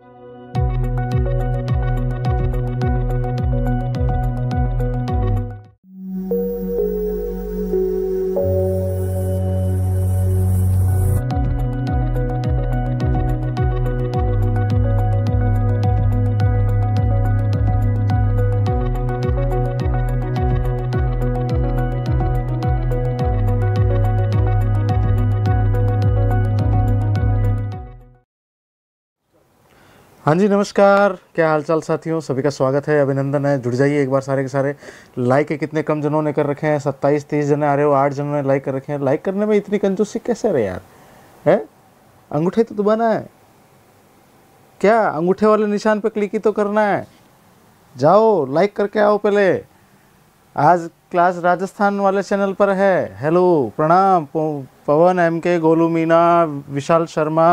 thank you हाँ जी नमस्कार क्या हालचाल साथियों सभी का स्वागत है अभिनंदन है जुड़ जाइए एक बार सारे के सारे लाइक है कितने कम जनों ने कर रखे हैं सत्ताईस तीस जने आ रहे हो आठ जनों ने लाइक कर रखे हैं लाइक करने में इतनी कंजूसी कैसे रहे यार है अंगूठे तो दुबाना है क्या अंगूठे वाले निशान पर क्लिक ही तो करना है जाओ लाइक करके आओ पहले आज क्लास राजस्थान वाले चैनल पर है हेलो प्रणाम पवन एम के गोलू मीना विशाल शर्मा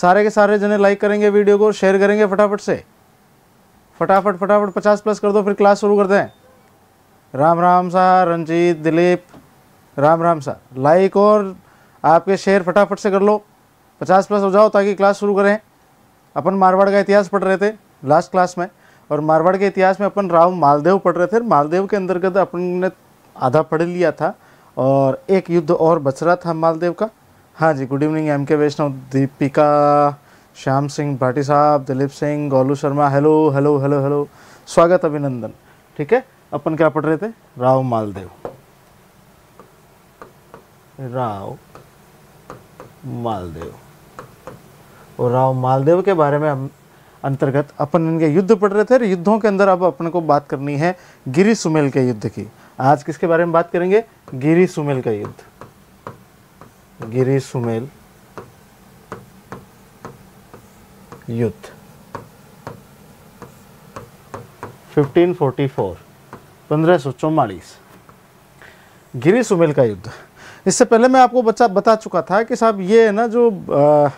सारे के सारे जने लाइक करेंगे वीडियो को शेयर करेंगे फटाफट से फटाफट फटाफट पचास प्लस कर दो फिर क्लास शुरू कर दें राम राम सा रंजीत दिलीप राम राम सा लाइक और आपके शेयर फटाफट से कर लो पचास प्लस हो जाओ ताकि क्लास शुरू करें अपन मारवाड़ का इतिहास पढ़ रहे थे लास्ट क्लास में और मारवाड़ के इतिहास में अपन राव मालदेव पढ़ रहे थे मालदेव के अंतर्गत अपन ने आधा पढ़ लिया था और एक युद्ध और बच रहा था मालदेव का हाँ जी गुड इवनिंग एम के वैष्णव दीपिका श्याम सिंह भाटी साहब Dilip Singh Golu Sharma hello hello hello hello स्वागत अभिनंदन ठीक है अपन क्या पढ़ रहे थे राव मालदेव राव मालदेव और राव मालदेव के बारे में हम अंतर्गत अपन इनके युद्ध पढ़ रहे थे युद्धों के अंदर अब अपन को बात करनी है गिरी सुमेल के युद्ध की आज किसके बारे में बात करेंगे गिरी सुमेल का युद्ध गिरी सुमेल युद्ध 1544 1544 गिरी सुमेल का युद्ध इससे पहले मैं आपको बच्चा बता चुका था कि साहब ये है ना जो आ,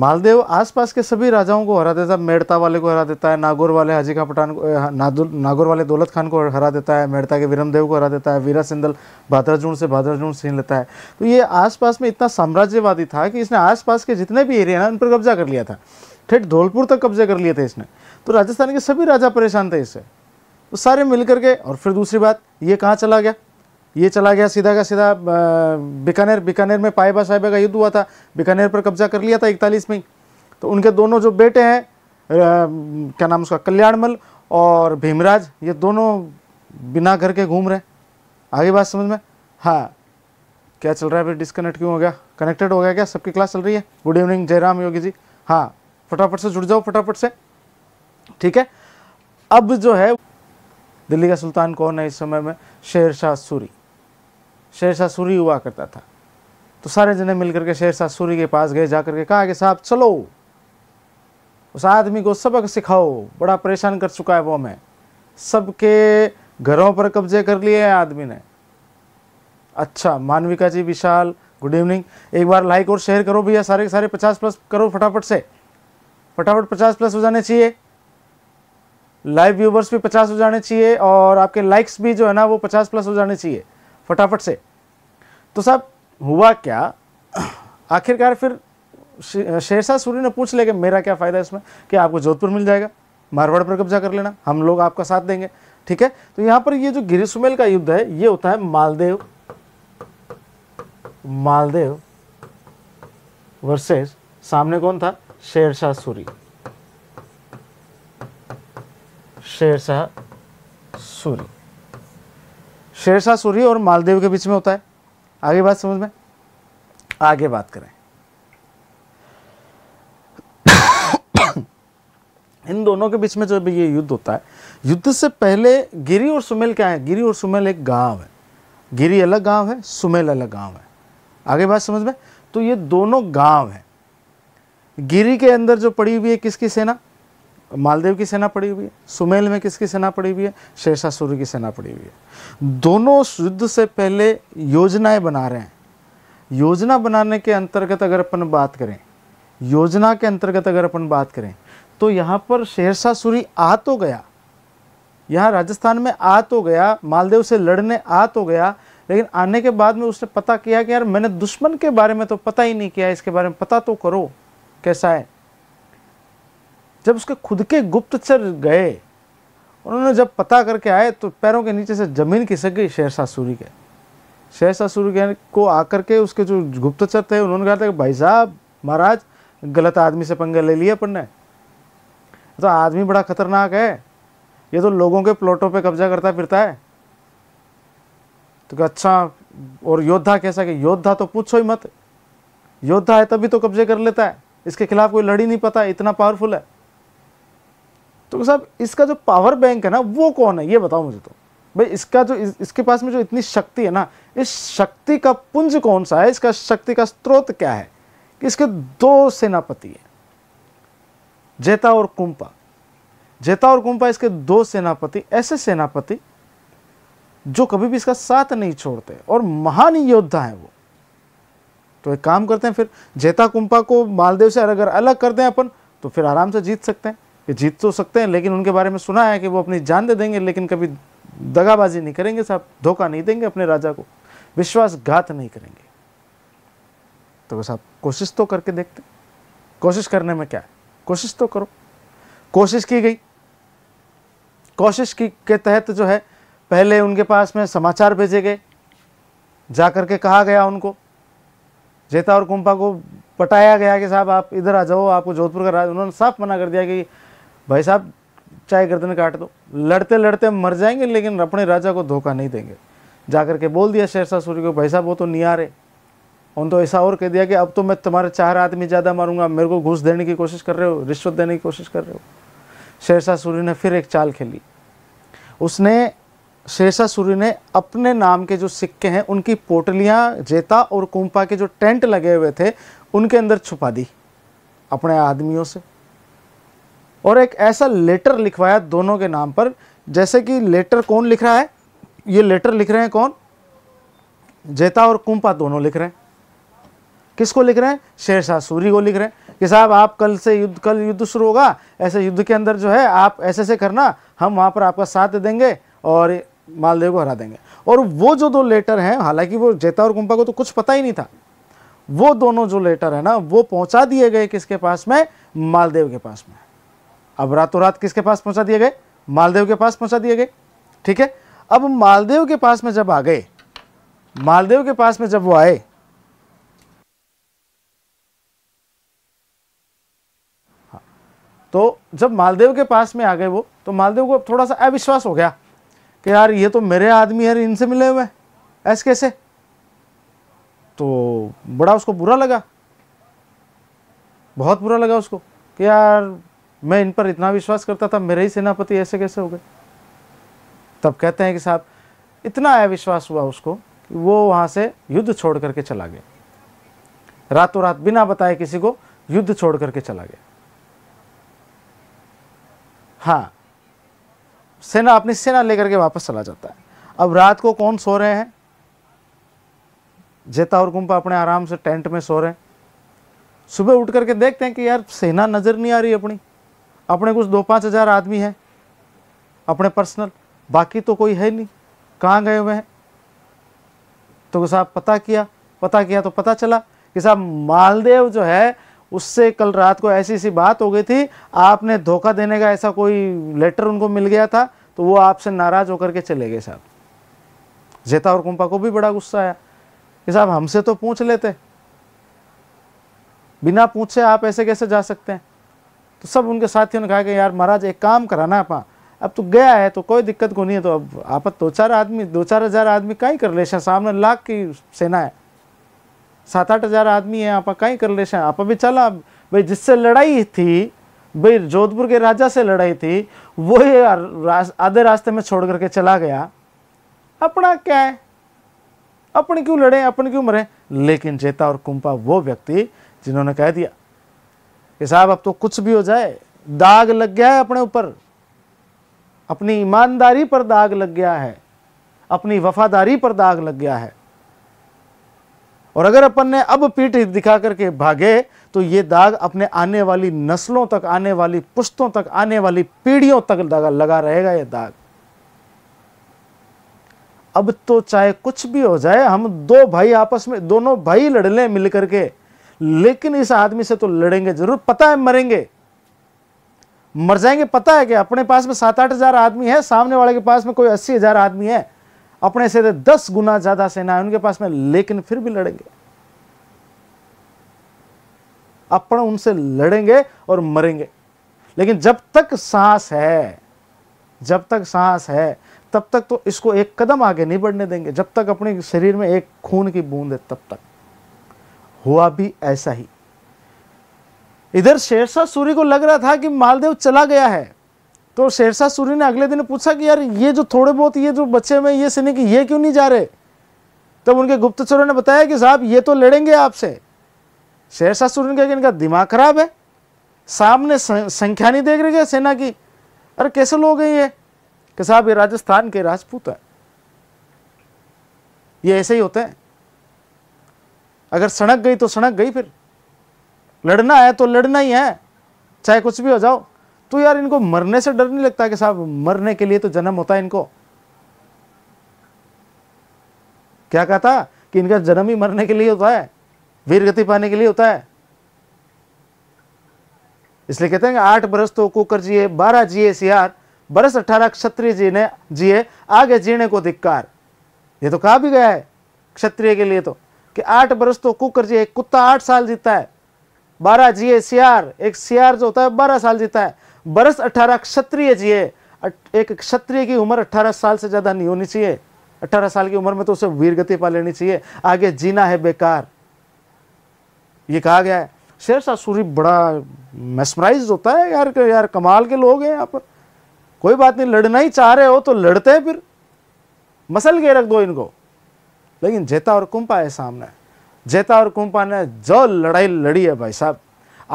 मालदेव आसपास के सभी राजाओं को हरा देता है मेड़ता वाले को हरा देता है नागौर वाले हाजी पठान को नागौर वाले दौलत खान को हरा देता है मेड़ता के वीरमदेव को हरा देता है वीरा सिंदल भाद्राजून से भाद्राजून छीन लेता है तो ये आसपास में इतना साम्राज्यवादी था कि इसने आसपास के जितने भी एरिया ना उन पर कब्जा कर लिया था ठेठ धौलपुर तक कब्जा कर लिए थे इसने तो राजस्थान के सभी राजा परेशान थे इससे तो सारे मिल करके और फिर दूसरी बात ये कहाँ चला गया ये चला गया सीधा का सीधा बीकानेर बीकानेर में पाएबा साहिबे का युद्ध हुआ था बीकानेर पर कब्जा कर लिया था इकतालीस में तो उनके दोनों जो बेटे हैं क्या नाम उसका कल्याणमल और भीमराज ये दोनों बिना घर के घूम रहे आगे बात समझ में हाँ क्या चल रहा है फिर डिस्कनेक्ट क्यों हो गया कनेक्टेड हो गया क्या सबकी क्लास चल रही है गुड इवनिंग जयराम योगी जी हाँ फटाफट से जुड़ जाओ फटाफट से ठीक है अब जो है दिल्ली का सुल्तान कौन है इस समय में शेर शाह सूरी शेरशाह सूरी हुआ करता था तो सारे जने मिल करके शेरशाह सूरी के पास गए जा करके कहा कि साहब चलो उस आदमी को सबक सिखाओ बड़ा परेशान कर चुका है वो हमें सबके घरों पर कब्जे कर लिए है आदमी ने अच्छा मानविका जी विशाल गुड इवनिंग एक बार लाइक और शेयर करो भैया सारे के सारे पचास प्लस करो फटाफट से फटाफट पचास प्लस हो जाने चाहिए लाइव व्यूवर्स भी पचास हो जाने चाहिए और आपके लाइक्स भी जो है ना वो पचास प्लस हो जाने चाहिए फटाफट से तो साहब हुआ क्या आखिरकार फिर शेरशाह सूरी ने पूछ लिया कि मेरा क्या फ़ायदा इसमें कि आपको जोधपुर मिल जाएगा मारवाड़ पर कब्जा कर लेना हम लोग आपका साथ देंगे ठीक है तो यहाँ पर ये जो गिरिसुमेल का युद्ध है ये होता है मालदेव मालदेव वर्सेस सामने कौन था शेरशाह सूरी शेरशाह सूरी शेरशाह सूरी और मालदेव के बीच में होता है आगे बात समझ में आगे बात करें इन दोनों के बीच में जब ये युद्ध होता है युद्ध से पहले गिरी और सुमेल क्या है गिरी और सुमेल एक गांव है गिरी अलग गांव है सुमेल अलग गांव है आगे बात समझ में तो ये दोनों गांव हैं गिरी के अंदर जो पड़ी हुई है किसकी सेना मालदेव की सेना पड़ी हुई है सुमेल में किसकी सेना पड़ी हुई है शेरशाह सूर्य की सेना पड़ी हुई है दोनों युद्ध से पहले योजनाएं बना रहे हैं योजना बनाने के अंतर्गत अगर अपन बात करें योजना के अंतर्गत अगर अपन बात करें तो यहाँ पर शेरशाह सूरी आ तो गया यहाँ राजस्थान में आ तो गया मालदेव से लड़ने आ तो गया लेकिन आने के बाद में उसने पता किया कि यार मैंने दुश्मन के बारे में तो पता ही नहीं किया इसके बारे में पता तो करो कैसा है जब उसके खुद के गुप्तचर गए उन्होंने जब पता करके आए तो पैरों के नीचे से ज़मीन खिसक गई शेरशाह सूरी के शेरशाह सूरी के को आकर के उसके जो गुप्तचर थे उन्होंने कहा था कि भाई साहब महाराज गलत आदमी से पंगा ले लिया अपन ने तो आदमी बड़ा खतरनाक है ये तो लोगों के प्लॉटों पे कब्जा करता फिरता है तो क्या अच्छा और योद्धा कैसा कि योद्धा तो पूछो ही मत योद्धा है तभी तो कब्जे कर लेता है इसके खिलाफ कोई लड़ी नहीं पता इतना पावरफुल है तो साहब इसका जो पावर बैंक है ना वो कौन है ये बताओ मुझे तो भाई इसका जो इस, इसके पास में जो इतनी शक्ति है ना इस शक्ति का पुंज कौन सा है इसका शक्ति का स्रोत क्या है कि इसके दो सेनापति हैं जेता और कुंपा जेता और कुंपा इसके दो सेनापति ऐसे सेनापति जो कभी भी इसका साथ नहीं छोड़ते और महान योद्धा हैं वो तो एक काम करते हैं फिर जेता कुंपा को मालदेव से अगर अलग कर दें अपन तो फिर आराम से जीत सकते हैं कि जीत तो सकते हैं लेकिन उनके बारे में सुना है कि वो अपनी जान दे देंगे लेकिन कभी दगाबाजी नहीं करेंगे साहब धोखा नहीं देंगे अपने राजा को विश्वासघात नहीं करेंगे तो वो साहब कोशिश तो करके देखते कोशिश करने में क्या है कोशिश तो करो कोशिश की गई कोशिश की के तहत जो है पहले उनके पास में समाचार भेजे गए जा के कहा गया उनको जेता और कुंपा को बताया गया कि साहब आप इधर आ जाओ आपको जोधपुर का राज उन्होंने साफ मना कर दिया कि भाई साहब चाहे गर्दन काट दो लड़ते लड़ते मर जाएंगे लेकिन अपने राजा को धोखा नहीं देंगे जाकर के बोल दिया शेरशाह सूरी को भाई साहब वो तो आ रहे उन तो ऐसा और कह दिया कि अब तो मैं तुम्हारे चार आदमी ज़्यादा मारूंगा मेरे को घूस देने की कोशिश कर रहे हो रिश्वत देने की कोशिश कर रहे हो शेरशाह सूरी ने फिर एक चाल खेली उसने शेरशाह सूरी ने अपने नाम के जो सिक्के हैं उनकी पोटलियाँ जेता और कुंपा के जो टेंट लगे हुए थे उनके अंदर छुपा दी अपने आदमियों से और एक ऐसा लेटर लिखवाया दोनों के नाम पर जैसे कि लेटर कौन लिख रहा है ये लेटर लिख रहे हैं कौन जेता और कुंपा दोनों लिख रहे हैं किसको लिख रहे हैं शेरशाह सूरी को लिख रहे हैं कि साहब आप कल से युद्ध कल युद्ध शुरू होगा ऐसे युद्ध के अंदर जो है आप ऐसे ऐसे करना हम वहाँ पर आपका साथ देंगे और मालदेव को हरा देंगे और वो जो दो लेटर हैं हालांकि वो जेता और कुंपा को तो कुछ पता ही नहीं था वो दोनों जो लेटर है ना वो पहुंचा दिए गए किसके पास में मालदेव के पास में अब रातों रात किसके पास पहुंचा दिए गए मालदेव के पास पहुंचा दिए गए ठीक है अब मालदेव के पास में जब आ गए मालदेव के पास में जब वो आए हाँ, तो जब मालदेव के पास में आ गए वो तो मालदेव को थोड़ा सा अविश्वास हो गया कि यार ये तो मेरे आदमी यार इनसे मिले हुए ऐसे कैसे तो बड़ा उसको बुरा लगा बहुत बुरा लगा उसको कि यार मैं इन पर इतना विश्वास करता था मेरे ही सेनापति ऐसे कैसे हो गए तब कहते हैं कि साहब इतना अविश्वास हुआ उसको कि वो वहाँ से युद्ध छोड़ करके चला गया रातों रात बिना बताए किसी को युद्ध छोड़ करके चला गया हाँ सेना अपनी सेना लेकर के वापस चला जाता है अब रात को कौन सो रहे हैं जेता और गुम्पा अपने आराम से टेंट में सो रहे हैं सुबह उठ करके देखते हैं कि यार सेना नज़र नहीं आ रही अपनी अपने कुछ दो पाँच हज़ार आदमी हैं अपने पर्सनल बाकी तो कोई है नहीं कहाँ गए हुए हैं तो साहब पता किया पता किया तो पता चला कि साहब मालदेव जो है उससे कल रात को ऐसी ऐसी बात हो गई थी आपने धोखा देने का ऐसा कोई लेटर उनको मिल गया था तो वो आपसे नाराज़ होकर के चले गए साहब जेता और कुंपा को भी बड़ा गुस्सा आया कि साहब हमसे तो पूछ लेते बिना पूछे आप ऐसे कैसे जा सकते हैं तो सब उनके साथियों ने कहा कि यार महाराज एक काम कराना है अब तो गया है तो कोई दिक्कत को नहीं है तो अब आप दो चार आदमी दो चार हज़ार आदमी का कर ले सामने लाख की सेना है सात आठ हज़ार आदमी है आप का कर ले आप भी चला भाई जिससे लड़ाई थी भाई जोधपुर के राजा से लड़ाई थी वो ही आधे रास्ते में छोड़ करके चला गया अपना क्या है अपन क्यों लड़े अपन क्यों मरे लेकिन जेता और कुंपा वो व्यक्ति जिन्होंने कह दिया कि साहब अब तो कुछ भी हो जाए दाग लग गया है अपने ऊपर अपनी ईमानदारी पर दाग लग गया है अपनी वफादारी पर दाग लग गया है और अगर अपन ने अब पीठ दिखा करके भागे तो ये दाग अपने आने वाली नस्लों तक आने वाली पुश्तों तक आने वाली पीढ़ियों तक लगा लगा रहेगा ये दाग अब तो चाहे कुछ भी हो जाए हम दो भाई आपस में दोनों भाई लड़ लें मिलकर के लेकिन इस आदमी से तो लड़ेंगे जरूर पता है मरेंगे मर जाएंगे पता है कि अपने पास में सात आठ हजार आदमी है सामने वाले के पास में कोई अस्सी हजार आदमी है अपने से तो दस गुना ज्यादा सेना है उनके पास में लेकिन फिर भी लड़ेंगे अपन उनसे लड़ेंगे और मरेंगे लेकिन जब तक सांस है जब तक सांस है तब तक तो इसको एक कदम आगे नहीं बढ़ने देंगे जब तक अपने शरीर में एक खून की बूंद है तब तक हुआ भी ऐसा ही इधर शेरशाह सूरी को लग रहा था कि मालदेव चला गया है तो शेरशाह सूरी ने अगले दिन पूछा कि यार ये जो थोड़े बहुत ये जो बच्चे में ये सैनिक ये क्यों नहीं जा रहे तब उनके गुप्तचरों ने बताया कि साहब ये तो लड़ेंगे आपसे शेरशाह सूरी ने कहा कि इनका दिमाग खराब है सामने संख्या नहीं देख रही है सेना की अरे कैसे लोग हैं ये कि साहब ये राजस्थान के राजपूत है ये ऐसे ही होते हैं अगर सड़क गई तो सड़क गई फिर लड़ना है तो लड़ना ही है चाहे कुछ भी हो जाओ तो यार इनको मरने से डर नहीं लगता कि साहब मरने के लिए तो जन्म होता है इनको क्या कहता कि इनका जन्म ही मरने के लिए होता है वीर गति पाने के लिए होता है इसलिए कहते हैं कि आठ बरस तो कुकर जिए बारह जिए सियार बरस अठारह क्षत्रिय जी ने जिए आगे जीने को धिक्कार ये तो कहा भी गया है क्षत्रिय के लिए तो कि आठ बरस तो कुकर जी एक कुत्ता आठ साल जीता है बारह जिए सियार एक सियार जो होता है बारह साल जीता है बरस अठारह क्षत्रिय जिए एक क्षत्रिय की उम्र अठारह साल से ज़्यादा नहीं होनी चाहिए अट्ठारह साल की उम्र में तो उसे वीर गति पा लेनी चाहिए आगे जीना है बेकार ये कहा गया है शेर शाह सूरी बड़ा मेस्मराइज होता है यार यार कमाल के लोग हैं यहाँ पर कोई बात नहीं लड़ना ही चाह रहे हो तो लड़ते हैं फिर मसल के रख दो इनको लेकिन जेता और कुंपा है सामने जेता और कुंपा ने जो लड़ाई लड़ी है भाई साहब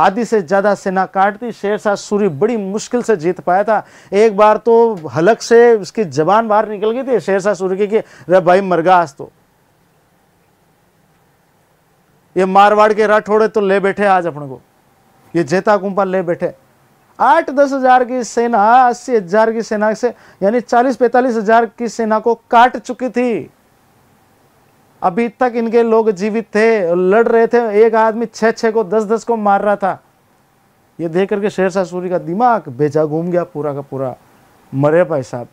आधी से ज़्यादा सेना काट दी शेर शाह सूरी बड़ी मुश्किल से जीत पाया था एक बार तो हलक से उसकी जबान बाहर निकल गई थी शेर शाह सूरी की कि रे भाई मरगास तो ये मारवाड़ के राठौड़े तो ले बैठे आज अपने को ये जेता कुंपा ले बैठे आठ दस हजार की सेना अस्सी हजार की सेना से यानी चालीस पैंतालीस हजार की सेना को काट चुकी थी अभी तक इनके लोग जीवित थे लड़ रहे थे एक आदमी छः छः को दस दस को मार रहा था ये देख करके शेर शाह सूरी का दिमाग बेचा घूम गया पूरा का पूरा मरे भाई साहब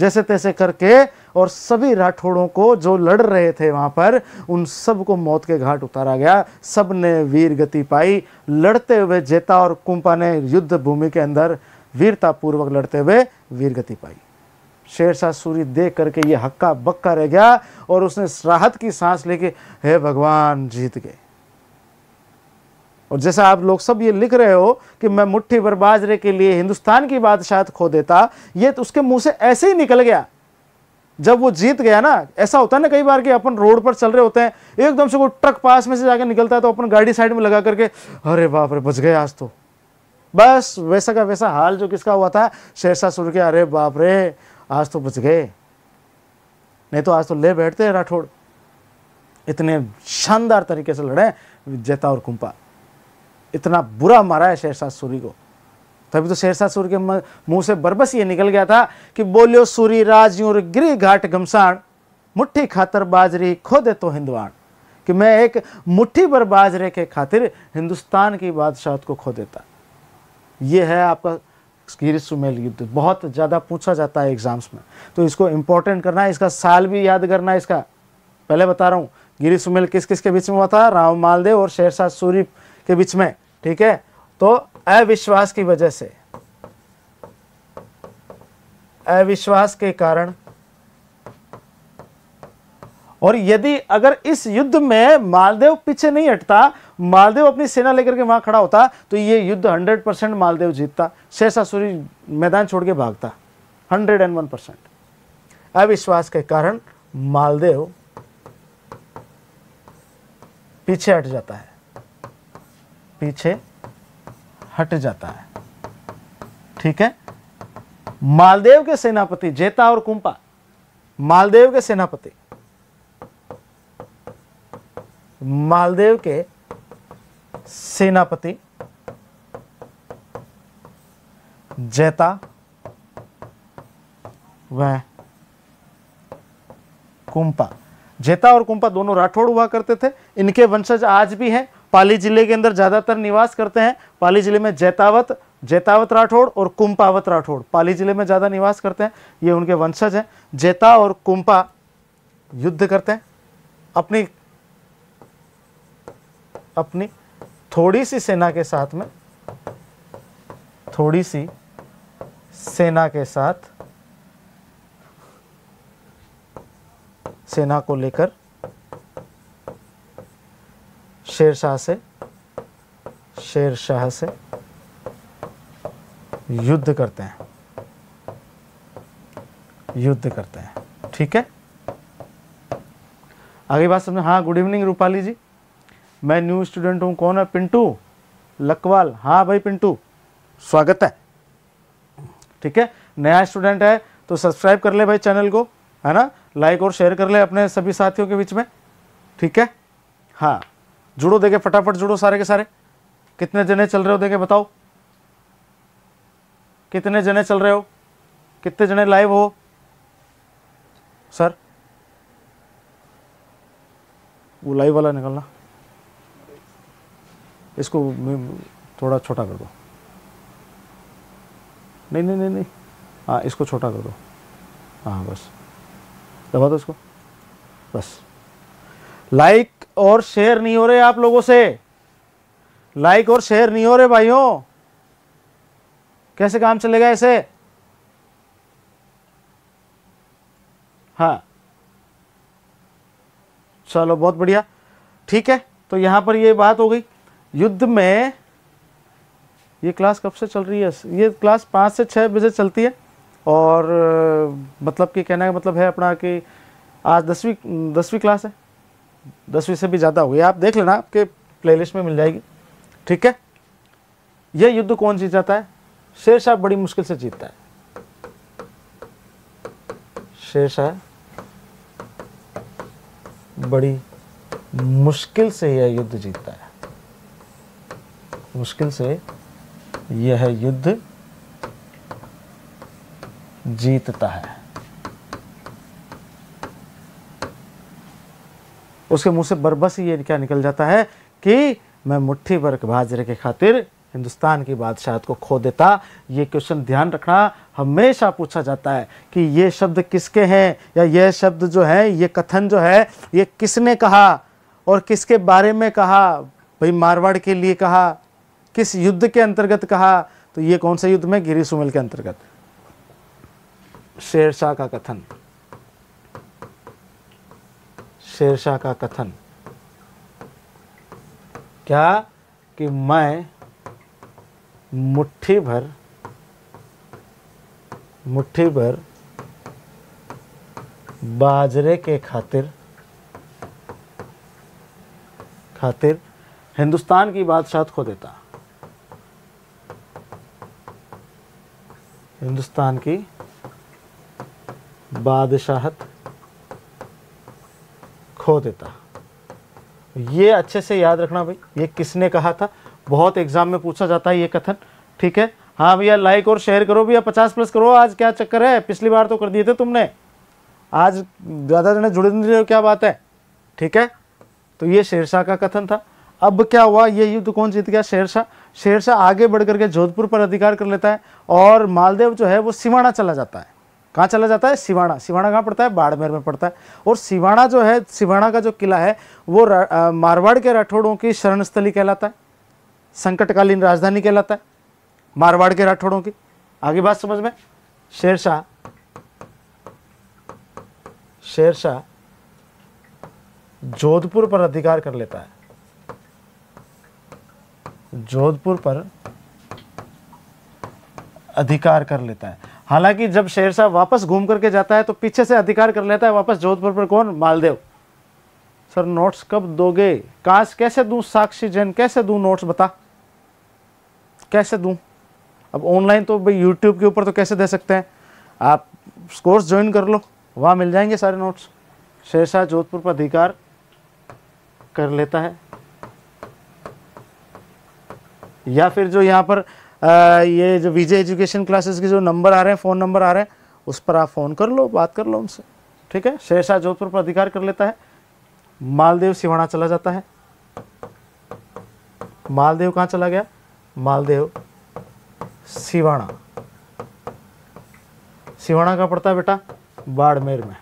जैसे तैसे करके और सभी राठौड़ों को जो लड़ रहे थे वहाँ पर उन सब को मौत के घाट उतारा गया सब ने वीर गति पाई लड़ते हुए जेता और कुंपा ने युद्ध भूमि के अंदर वीरतापूर्वक लड़ते हुए वीर गति पाई शेर शाह सूरी देख करके ये हक्का बक्का रह गया और उसने राहत की सांस लेके हे भगवान जीत गए और जैसा आप लोग सब ये लिख रहे हो कि मैं मुट्ठी भर बाजरे के लिए हिंदुस्तान की बादशाहत खो देता ये तो उसके मुंह से ऐसे ही निकल गया जब वो जीत गया ना ऐसा होता है ना कई बार कि अपन रोड पर चल रहे होते हैं एकदम से वो ट्रक पास में से जाके निकलता है तो अपन गाड़ी साइड में लगा करके अरे बाप रे बच गए आज तो बस वैसा का वैसा हाल जो किसका हुआ था शेरशाह सुर के अरे बाप रे आज तो बच गए नहीं तो आज तो ले बैठते हैं राठौड़ इतने शानदार तरीके से लड़े जैता और कुंपा इतना बुरा मारा है शेरशाह सूरी को तभी तो शेरशाह सूरी के मुंह से बरबस ये निकल गया था कि बोलियो सूरी राज गिरी घाट घमसाण मुट्ठी खातर बाजरी खो दे तो हिंदवाण कि मैं एक मुट्ठी भर बाजरे के खातिर हिंदुस्तान की बादशाहत को खो देता ये है आपका गिर सुमेल युद्ध बहुत ज़्यादा पूछा जाता है एग्ज़ाम्स में तो इसको इम्पोर्टेंट करना है इसका साल भी याद करना है इसका पहले बता रहा हूँ गिरी सुमेल किस किस के बीच में हुआ था राम मालदेव और शेरशाह सूरी के बीच में ठीक है तो अविश्वास की वजह से अविश्वास के कारण और यदि अगर इस युद्ध में मालदेव पीछे नहीं हटता मालदेव अपनी सेना लेकर के वहां खड़ा होता तो ये युद्ध 100 परसेंट मालदेव जीतता सूरी मैदान छोड़ के भागता 101 परसेंट अविश्वास के कारण मालदेव पीछे हट जाता है पीछे हट जाता है ठीक है मालदेव के सेनापति जेता और कुंपा मालदेव के सेनापति मालदेव के सेनापति जैता व कुंपा जेता और कुंपा दोनों राठौड़ हुआ करते थे इनके वंशज आज भी हैं पाली जिले के अंदर ज़्यादातर निवास करते हैं पाली जिले में जैतावत जैतावत राठौड़ और कुंपावत राठौड़ पाली जिले में ज़्यादा निवास करते हैं ये उनके वंशज हैं जैता और कुंपा युद्ध करते हैं अपनी अपनी थोड़ी सी सेना के साथ में थोड़ी सी सेना के साथ सेना को लेकर शेरशाह से शेरशाह से युद्ध करते हैं युद्ध करते हैं ठीक है आगे बात समझ हाँ गुड इवनिंग रूपाली जी मैं न्यू स्टूडेंट हूँ कौन है पिंटू लकवाल हाँ भाई पिंटू स्वागत है ठीक है नया स्टूडेंट है तो सब्सक्राइब कर ले भाई चैनल को है ना लाइक और शेयर कर ले अपने सभी साथियों के बीच में ठीक है हाँ जुड़ो देखे फटाफट जुड़ो सारे के सारे कितने जने चल रहे हो देखे बताओ कितने जने चल रहे हो कितने जने लाइव हो सर वो लाइव वाला निकलना इसको थोड़ा छोटा कर दो नहीं नहीं नहीं नहीं हाँ इसको छोटा कर दो हाँ बस दबा दो इसको बस लाइक और शेयर नहीं हो रहे आप लोगों से लाइक और शेयर नहीं हो रहे भाइयों कैसे काम चलेगा ऐसे हाँ चलो बहुत बढ़िया ठीक है तो यहाँ पर ये बात हो गई युद्ध में ये क्लास कब से चल रही है ये क्लास पाँच से छः बजे चलती है और मतलब कि कहने का मतलब है अपना कि आज दसवीं दसवीं क्लास है दसवीं से भी ज़्यादा हुई आप देख लेना आपके प्लेलिस्ट में मिल जाएगी ठीक है यह युद्ध कौन जीत जाता है शेरशाह बड़ी मुश्किल से जीतता है शेरशाह बड़ी मुश्किल से यह युद्ध जीतता है मुश्किल से यह युद्ध जीतता है उसके मुंह से बरबस ये क्या निकल जाता है कि मैं मुट्ठी भर के बाजरे के खातिर हिंदुस्तान की बादशाहत को खो देता ये क्वेश्चन ध्यान रखना हमेशा पूछा जाता है कि ये शब्द किसके हैं या ये शब्द जो है ये कथन जो है ये किसने कहा और किसके बारे में कहा भाई मारवाड़ के लिए कहा किस युद्ध के अंतर्गत कहा तो ये कौन से युद्ध में गिरी सुमेल के अंतर्गत शेरशाह का कथन शेरशाह का कथन क्या कि मैं मुट्ठी भर मुट्ठी भर बाजरे के खातिर खातिर हिंदुस्तान की बादशाह खो देता हिंदुस्तान की बादशाहत खो देता ये अच्छे से याद रखना भाई ये किसने कहा था बहुत एग्जाम में पूछा जाता है ये कथन ठीक है हाँ भैया लाइक और शेयर करो भैया पचास प्लस करो आज क्या चक्कर है पिछली बार तो कर दिए थे तुमने आज ज़्यादा जने जुड़े नहीं रहे क्या बात है ठीक है तो ये शेरशाह का कथन था अब क्या हुआ ये युद्ध कौन जीत गया शेरशाह शेरशाह आगे बढ़ करके जोधपुर पर अधिकार कर लेता है और मालदेव जो है वो सिवाणा चला जाता है कहाँ चला जाता है सिवाणा सिवाणा कहाँ पड़ता है बाड़मेर में पड़ता है और सिवाणा जो है सिवाणा का जो किला है वो मारवाड़ के राठौड़ों की शरणस्थली कहलाता है संकटकालीन राजधानी कहलाता है मारवाड़ के राठौड़ों की आगे बात समझ में शेरशाह शेरशाह जोधपुर पर अधिकार कर लेता है जोधपुर पर अधिकार कर लेता है हालांकि जब शेर शाह वापस घूम करके जाता है तो पीछे से अधिकार कर लेता है वापस जोधपुर पर कौन मालदेव सर नोट्स कब दोगे काश कैसे दूं साक्षी जैन कैसे दूं नोट्स बता कैसे दूं अब ऑनलाइन तो भाई यूट्यूब के ऊपर तो कैसे दे सकते हैं आप कोर्स ज्वाइन कर लो वहाँ मिल जाएंगे सारे नोट्स शेरशाह जोधपुर पर अधिकार कर लेता है या फिर जो यहाँ पर आ, ये जो विजय एजुकेशन क्लासेस के जो नंबर आ रहे हैं फ़ोन नंबर आ रहे हैं उस पर आप फ़ोन कर लो बात कर लो उनसे ठीक है शेरशाह जोधपुर पर अधिकार कर लेता है मालदेव सिवाना चला जाता है मालदेव कहाँ चला गया मालदेव सिवाना सिवाना का पड़ता है बेटा बाड़मेर में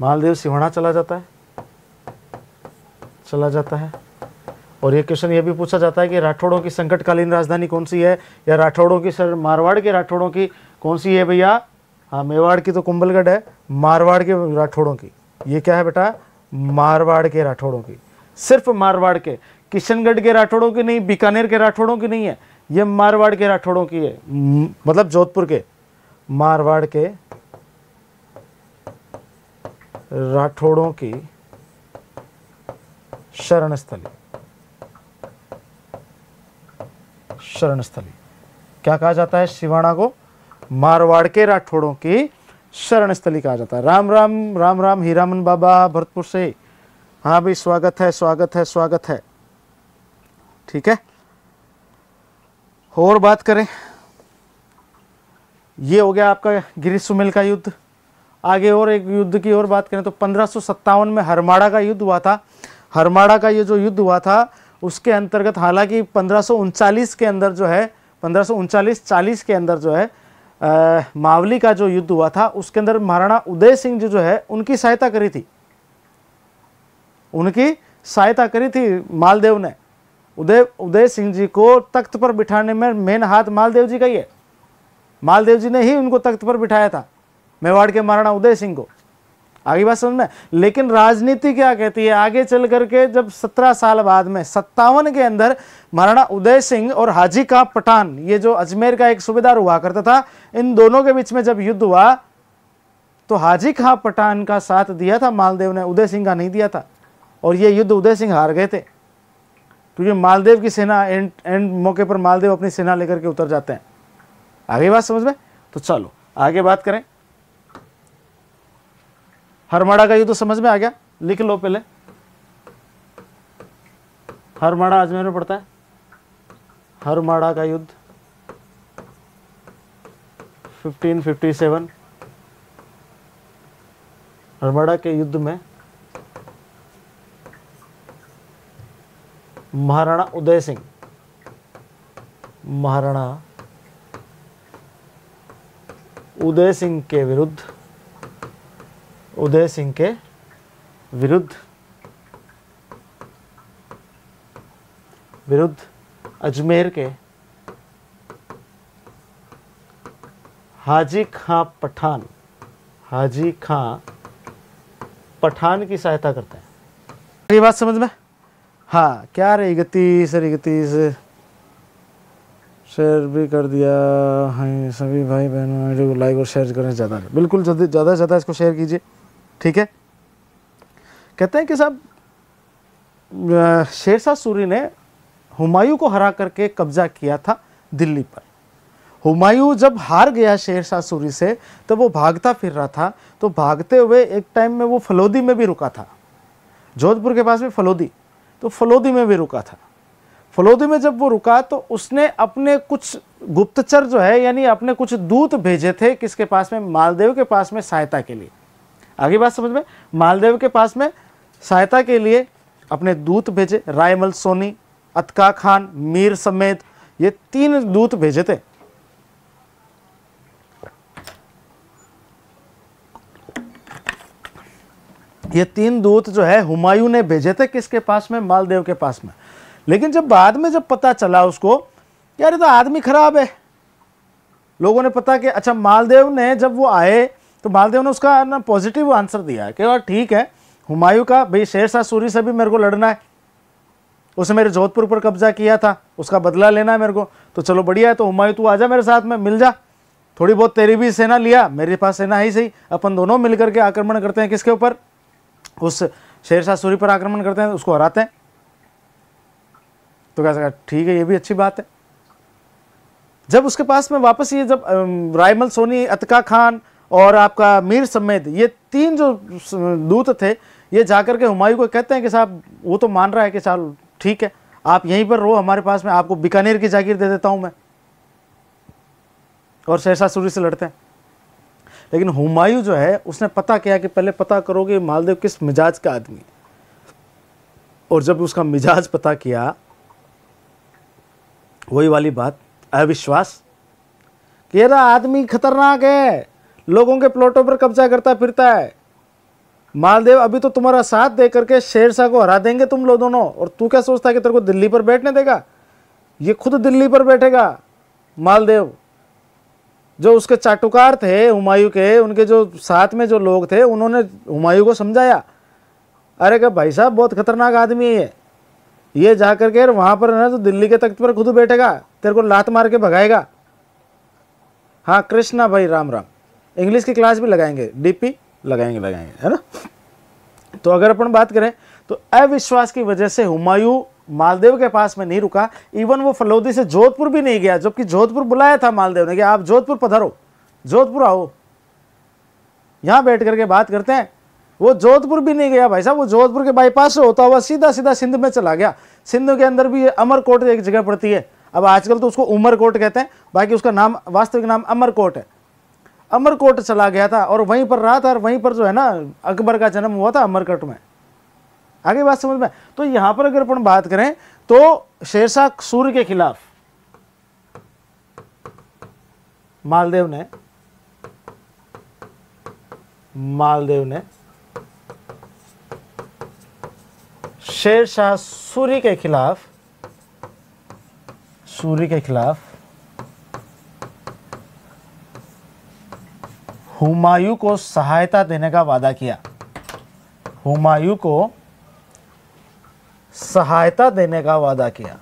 मालदेव सिवाना चला जाता है चला जाता है और ये क्वेश्चन ये भी पूछा जाता है कि राठौड़ों की संकटकालीन राजधानी कौन सी है या राठौड़ों की सर मारवाड़ के राठौड़ों की कौन सी है भैया हाँ मेवाड़ की तो कुंभलगढ़ है मारवाड़ के राठौड़ों की ये क्या है बेटा मारवाड़ के राठौड़ों की सिर्फ मारवाड़ के किशनगढ़ के राठौड़ों की नहीं बीकानेर के राठौड़ों की नहीं है ये मारवाड़ के राठौड़ों की है मतलब जोधपुर के मारवाड़ के राठौड़ों की शरण स्थली शरण स्थली क्या कहा जाता है शिवाणा को मारवाड़ के राठौड़ों की शरण स्थली कहा जाता है राम राम राम राम हीरामन बाबा भरतपुर से हाँ भाई स्वागत है स्वागत है स्वागत है ठीक है और बात करें ये हो गया आपका गिरिशुमिल का युद्ध आगे और एक युद्ध की और बात करें तो पंद्रह में हरमाड़ा का युद्ध हुआ था हरमाड़ा का ये जो युद्ध हुआ था उसके अंतर्गत हालांकि पंद्रह के अंदर जो है पंद्रह चालीस के अंदर जो है आ, मावली का जो युद्ध हुआ था उसके अंदर महाराणा उदय सिंह जी जो है उनकी सहायता करी थी उनकी सहायता करी थी मालदेव ने उदय उदय सिंह जी को तख्त पर बिठाने में मेन हाथ मालदेव जी का ही है मालदेव जी ने ही उनको तख्त पर बिठाया था मेवाड़ के महाराणा उदय सिंह को आगे बात समझ में लेकिन राजनीति क्या कहती है आगे चल करके जब सत्रह साल बाद में सत्तावन के अंदर महाराणा उदय सिंह और हाजी का पठान ये जो अजमेर का एक सूबेदार हुआ करता था इन दोनों के बीच में जब युद्ध हुआ तो हाजी खां पठान का साथ दिया था मालदेव ने उदय सिंह का नहीं दिया था और ये युद्ध उदय सिंह हार गए थे क्योंकि मालदेव की सेना एंड एंड मौके पर मालदेव अपनी सेना लेकर के उतर जाते हैं आगे बात समझ में तो चलो आगे बात करें हरमाड़ा का युद्ध तो समझ में आ गया लिख लो पहले हरमाड़ा अजमेर में पड़ता है हरमाड़ा का युद्ध 1557 हरमाड़ा के युद्ध में महाराणा उदय सिंह महाराणा उदय सिंह के विरुद्ध उदय सिंह के विरुद्ध विरुद्ध अजमेर के हाजी खां पठान हाजी खां पठान की सहायता करते हैं ये बात समझ में हाँ क्या रे इकतीस सर इकतीस शेयर भी कर दिया हाँ सभी भाई बहनों वीडियो को लाइक और शेयर करें ज़्यादा बिल्कुल जल्दी ज़्यादा से ज़्यादा इसको शेयर कीजिए ठीक है कहते हैं कि साहब शेरशाह सूरी ने हुमायूं को हरा करके कब्जा किया था दिल्ली पर हुमायूं जब हार गया शेरशाह सूरी से तो वो भागता फिर रहा था तो भागते हुए एक टाइम में वो फलोदी में भी रुका था जोधपुर के पास में फलोदी तो फलोदी में भी रुका था फलोदी में जब वो रुका तो उसने अपने कुछ गुप्तचर जो है यानी अपने कुछ दूत भेजे थे किसके पास में मालदेव के पास में सहायता के लिए आगे बात समझ में मालदेव के पास में सहायता के लिए अपने दूत भेजे रायमल सोनी अतका खान मीर समेत ये तीन दूत भेजे थे ये तीन दूत जो है हुमायूं ने भेजे थे किसके पास में मालदेव के पास में लेकिन जब बाद में जब पता चला उसको यार ये तो आदमी खराब है लोगों ने पता कि अच्छा मालदेव ने जब वो आए तो मालदेव ने उसका ना पॉजिटिव आंसर दिया है कि और हाँ, ठीक है हुमायूं का भाई शेर शाह सूरी से भी मेरे को लड़ना है उसने मेरे जोधपुर पर कब्जा किया था उसका बदला लेना है मेरे को तो चलो बढ़िया है तो हुमायूं तू आ जा मेरे साथ में मिल जा थोड़ी बहुत तेरी भी सेना लिया मेरे पास सेना ही सही अपन दोनों मिल करके आक्रमण करते हैं किसके ऊपर उस शेर शाह सूरी पर आक्रमण करते हैं उसको हराते हैं तो कह सकता ठीक है ये भी अच्छी बात है जब उसके पास में वापस ये जब रायमल सोनी अतका खान और आपका मीर समेत ये तीन जो दूत थे ये जाकर के हुमायूं को कहते हैं कि साहब वो तो मान रहा है कि साहब ठीक है आप यहीं पर रहो हमारे पास में आपको बीकानेर की जागीर दे देता हूँ मैं और शहशाह सूरी से लड़ते हैं लेकिन हुमायूं जो है उसने पता किया कि पहले पता करो कि मालदेव किस मिजाज का आदमी और जब उसका मिजाज पता किया वही वाली बात अविश्वास कि रहा आदमी खतरनाक है लोगों के प्लॉटों पर कब्जा करता फिरता है मालदेव अभी तो तुम्हारा साथ दे करके शेर शाह को हरा देंगे तुम लोग दोनों और तू क्या सोचता है कि तेरे को दिल्ली पर बैठने देगा ये खुद दिल्ली पर बैठेगा मालदेव जो उसके चाटुकार थे हुमायूं के उनके जो साथ में जो लोग थे उन्होंने हुमायूं को समझाया अरे क्या भाई साहब बहुत खतरनाक आदमी है ये जा कर के वहाँ पर ना तो दिल्ली के तख्त पर खुद बैठेगा तेरे को लात मार के भगाएगा हाँ कृष्णा भाई राम राम इंग्लिश की क्लास भी लगाएंगे डीपी लगाएंगे लगाएंगे है ना तो अगर अपन बात करें तो अविश्वास की वजह से हुमायूं मालदेव के पास में नहीं रुका इवन वो फलौदी से जोधपुर भी नहीं गया जबकि जोधपुर बुलाया था मालदेव ने कि आप जोधपुर पधारो जोधपुर आओ यहाँ बैठ करके बात करते हैं वो जोधपुर भी नहीं गया भाई साहब वो जोधपुर के बाईपास से होता हुआ सीधा सीधा सिंध में चला गया सिंध के अंदर भी अमरकोट एक जगह पड़ती है अब आजकल तो उसको उमरकोट कहते हैं बाकी उसका नाम वास्तविक नाम अमरकोट है अमरकोट चला गया था और वहीं पर रहा था और वहीं पर जो है ना अकबर का जन्म हुआ था अमरकट में आगे बात समझ में तो यहां पर अगर अपन बात करें तो शेरशाह सूर्य के खिलाफ मालदेव ने मालदेव ने शेरशाह सूर्य के खिलाफ सूर्य के खिलाफ हुमायूं को सहायता देने का वादा किया हुमायूं को सहायता देने का वादा किया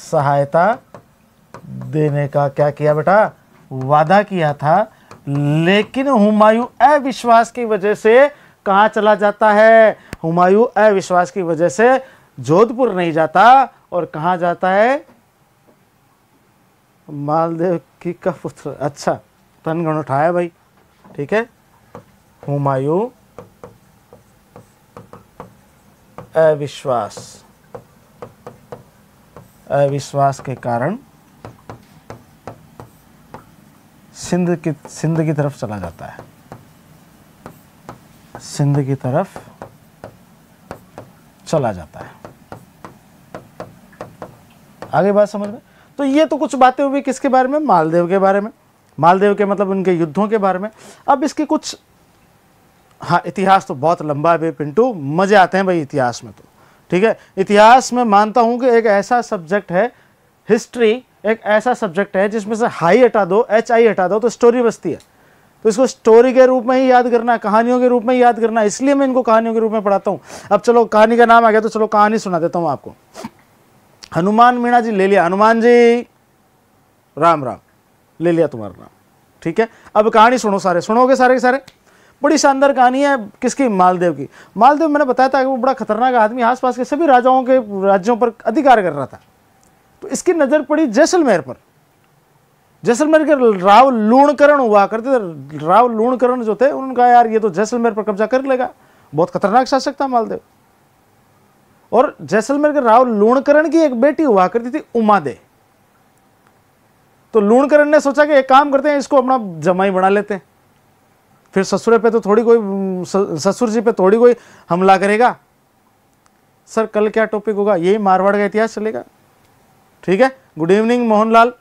सहायता देने का क्या किया बेटा वादा किया था लेकिन हुमायूं अविश्वास की वजह से कहाँ चला जाता है हुमायूं अविश्वास की वजह से जोधपुर नहीं जाता और कहाँ जाता है मालदेव की का पुत्र अच्छा तन गण उठाया भाई ठीक है हुमायूं अविश्वास अविश्वास के कारण सिंध की सिंध की तरफ चला जाता है सिंध की तरफ चला जाता है आगे बात समझ में तो ये तो कुछ बातें हुई किसके बारे में मालदेव के बारे में मालदेव के मतलब उनके युद्धों के बारे में अब इसके कुछ हाँ इतिहास तो बहुत लंबा है पिंटू मज़े आते हैं भाई इतिहास में तो ठीक है इतिहास में मानता हूँ कि एक ऐसा सब्जेक्ट है हिस्ट्री एक ऐसा सब्जेक्ट है जिसमें से हाई हटा दो एच आई हटा दो तो स्टोरी बचती है तो इसको स्टोरी के रूप में ही याद करना कहानियों के रूप में ही याद करना इसलिए मैं इनको कहानियों के रूप में पढ़ाता हूँ अब चलो कहानी का नाम आ गया तो चलो कहानी सुना देता हूँ आपको हनुमान मीणा जी ले लिया हनुमान जी राम राम ले लिया तुम्हारा नाम ठीक है अब कहानी सुनो सारे सुनोगे सारे के सारे बड़ी शानदार कहानी है किसकी मालदेव की मालदेव मैंने बताया था कि वो बड़ा खतरनाक आदमी आसपास के सभी राजाओं के राज्यों पर अधिकार कर रहा था तो इसकी नज़र पड़ी जैसलमेर पर जैसलमेर के राव लूणकरण हुआ करते थे राव लूणकरण जो थे उन्होंने कहा यार ये तो जैसलमेर पर कब्जा कर लेगा बहुत खतरनाक शासक था मालदेव और जैसलमेर के राव लूणकरण की एक बेटी हुआ करती थी उमादे तो लूणकरण ने सोचा कि एक काम करते हैं इसको अपना जमाई बना लेते हैं फिर ससुरे पे तो थोड़ी कोई ससुर जी पे थोड़ी कोई हमला करेगा सर कल क्या टॉपिक होगा यही मारवाड़ का इतिहास चलेगा ठीक है गुड इवनिंग मोहनलाल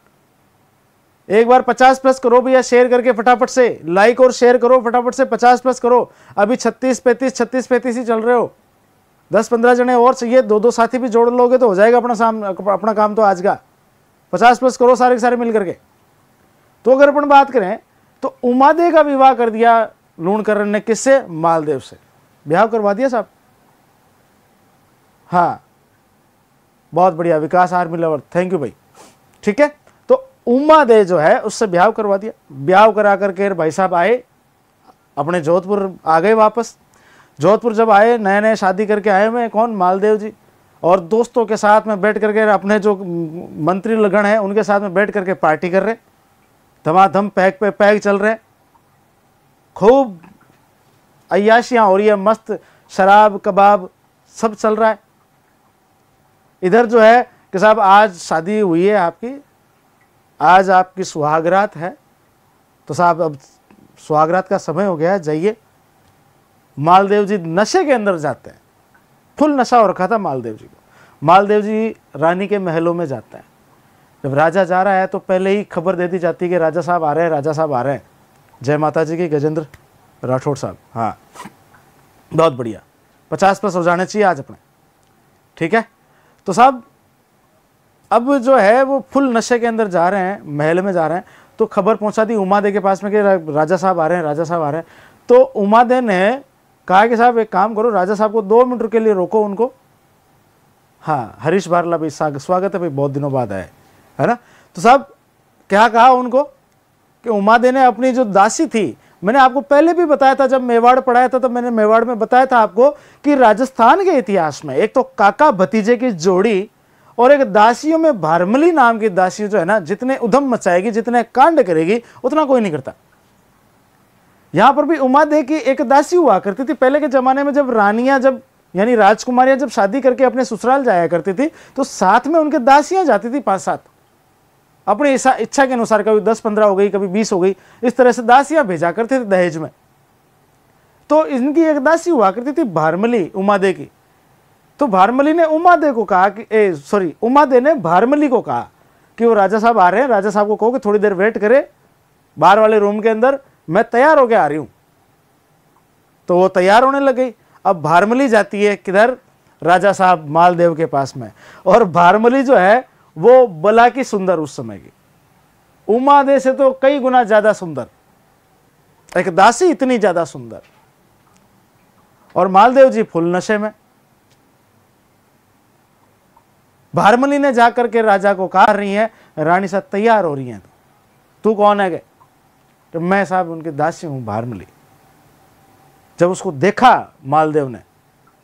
एक बार 50 प्लस करो भैया शेयर करके फटाफट से लाइक और शेयर करो फटाफट से 50 प्लस करो अभी 36 35 36 35 ही चल रहे हो 10 15 जने और चाहिए दो दो साथी भी जोड़ लोगे तो हो जाएगा अपना साम अपना काम तो आज का पचास प्लस करो सारे के सारे मिल करके तो अगर अपन बात करें तो उमादे का विवाह कर दिया लूणकरण ने किससे मालदेव से ब्याह करवा दिया साहब हाँ बहुत बढ़िया Vikas army lover thank you भाई ठीक है तो उमा दे जो है उससे ब्याह करवा दिया ब्याह करा करके भाई साहब आए अपने जोधपुर आ गए वापस जोधपुर जब आए नए नए शादी करके आए हुए कौन मालदेव जी और दोस्तों के साथ में बैठ करके अपने जो मंत्री लगन है उनके साथ में बैठ करके पार्टी कर रहे धमाधम पैक पे पैक चल रहे खूब अयाशियाँ हो रही है मस्त शराब कबाब सब चल रहा है इधर जो है कि साहब आज शादी हुई है आपकी आज आपकी सुहागरात है तो साहब अब सुहागरात का समय हो गया है जाइए मालदेव जी नशे के अंदर जाते हैं फुल नशा हो रखा था मालदेव जी को मालदेव जी रानी के महलों में जाता है जब राजा जा रहा है तो पहले ही खबर दे दी जाती है कि राजा साहब आ रहे हैं राजा साहब आ रहे हैं जय माता जी की गजेंद्र राठौड़ साहब हाँ बहुत बढ़िया पचास प्लस हो चाहिए आज अपने ठीक है तो साहब अब जो है वो फुल नशे के अंदर जा रहे हैं महल में जा रहे हैं तो खबर पहुंचा दी उमा दे के पास में कि राजा साहब आ रहे हैं राजा साहब आ रहे हैं तो उमा दे ने कहा कि साहब एक काम करो राजा साहब को दो मिनट के लिए रोको उनको हाँ हरीश बारला भाई स्वागत है भाई बहुत दिनों बाद आए है ना तो साहब क्या कहा उनको कि उमा दे ने अपनी जो दासी थी मैंने आपको पहले भी बताया था जब मेवाड़ पढ़ाया था तब मैंने मेवाड़ में बताया था आपको कि राजस्थान के इतिहास में एक तो काका भतीजे की जोड़ी और एक दासियों में भारमली नाम की दासियों जो है ना जितने उधम मचाएगी जितने कांड करेगी उतना कोई नहीं करता यहां पर भी उमा दे की एक दासी हुआ करती थी पहले के जमाने में जब रानियां जब यानी राजकुमारियां जब शादी करके अपने ससुराल जाया करती थी तो साथ में उनके दासियां जाती थी पांच सात अपनी इच्छा के अनुसार कभी दस पंद्रह हो गई कभी बीस हो गई इस तरह से दासियां भेजा करते थे दहेज में तो इनकी एक दासी हुआ करती थी भारमली उमादे की तो भारमली ने उमादे को कहा कि ए सॉरी उमादे ने भारमली को कहा कि वो राजा साहब आ रहे हैं राजा साहब को कहो कि थोड़ी देर वेट करे बाहर वाले रूम के अंदर मैं तैयार होकर आ रही हूँ तो वो तैयार होने लग गई अब भारमली जाती है किधर राजा साहब मालदेव के पास में और भारमली जो है वो बला की सुंदर उस समय की उमा दे से तो कई गुना ज़्यादा सुंदर एक दासी इतनी ज़्यादा सुंदर और मालदेव जी फुल नशे में भारमली ने जाकर के राजा को कहा रही है रानी साहब तैयार हो रही हैं तू कौन है गए तो मैं साहब उनकी दासी हूं भारमली जब उसको देखा मालदेव ने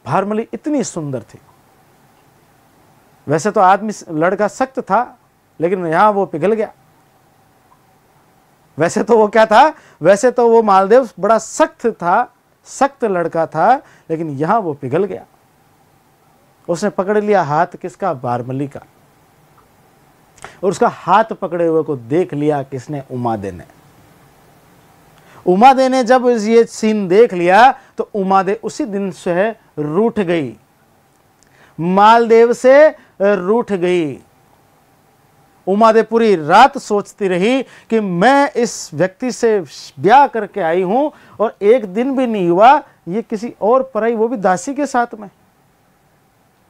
भारमली इतनी सुंदर थी वैसे तो आदमी लड़का सख्त था लेकिन यहां वो पिघल गया वैसे तो वो क्या था वैसे तो वो मालदेव बड़ा सख्त था सख्त लड़का था लेकिन यहां वो पिघल गया उसने पकड़ लिया हाथ किसका बारमली का और उसका हाथ पकड़े हुए को देख लिया किसने उमादे ने उमादे ने जब ये सीन देख लिया तो उमादे उसी दिन से रूठ गई मालदेव से रूठ गई उमादे पूरी रात सोचती रही कि मैं इस व्यक्ति से ब्याह करके आई हूं और एक दिन भी नहीं हुआ ये किसी और पर आई वो भी दासी के साथ में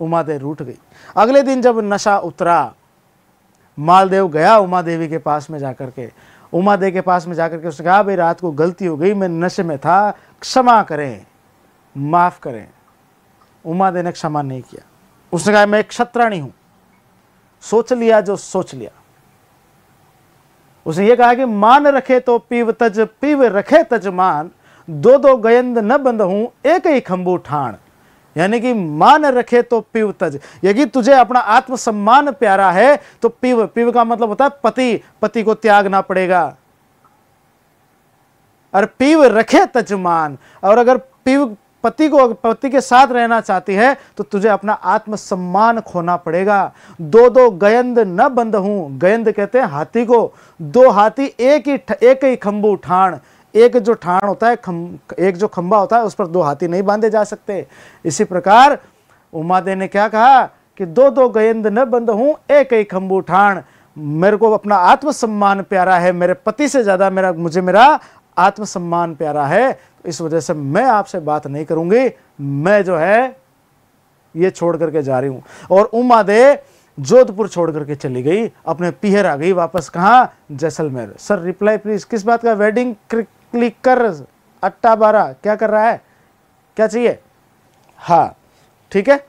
उमादे रूठ गई अगले दिन जब नशा उतरा मालदेव गया उमा देवी के पास में जाकर के उमा दे के पास में जाकर के उसने कहा भाई रात को गलती हो गई मैं नशे में था क्षमा करें माफ़ करें उमा दे ने क्षमा नहीं किया उसने कहा मैं एक क्षत्राणी हूँ सोच लिया जो सोच लिया उसने ये कहा कि मान रखे तो पीव तज पीव रखे तज मान दो दो गयंद न बंद हूँ एक ही खम्बू ठाण यानी कि मान रखे तो पिव तज यदि तुझे अपना आत्मसम्मान प्यारा है तो पिव पिव का मतलब होता है पति पति को त्यागना पड़ेगा और पीव रखे तजमान और अगर पिव पति को पति के साथ रहना चाहती है तो तुझे अपना आत्मसम्मान खोना पड़ेगा दो दो गयंद न बंद हूं गयंद कहते हैं हाथी को दो हाथी एक ही एक ही खंबू ठाण एक जो ठाण होता है खम एक जो खंबा होता है उस पर दो हाथी नहीं बांधे जा सकते इसी प्रकार उमादे ने क्या कहा कि दो दो गयंद न बंद हूँ एक ही खंबू ठाण मेरे को अपना आत्मसम्मान प्यारा है मेरे पति से ज़्यादा मेरा मुझे मेरा आत्मसम्मान प्यारा है तो इस वजह से मैं आपसे बात नहीं करूँगी मैं जो है ये छोड़ करके जा रही हूँ और उमा जोधपुर छोड़ करके चली गई अपने पीहर आ गई वापस कहाँ जैसलमेर सर रिप्लाई प्लीज़ किस बात का वेडिंग क्लिक कर अट्टा बारा क्या कर रहा है क्या चाहिए हाँ ठीक है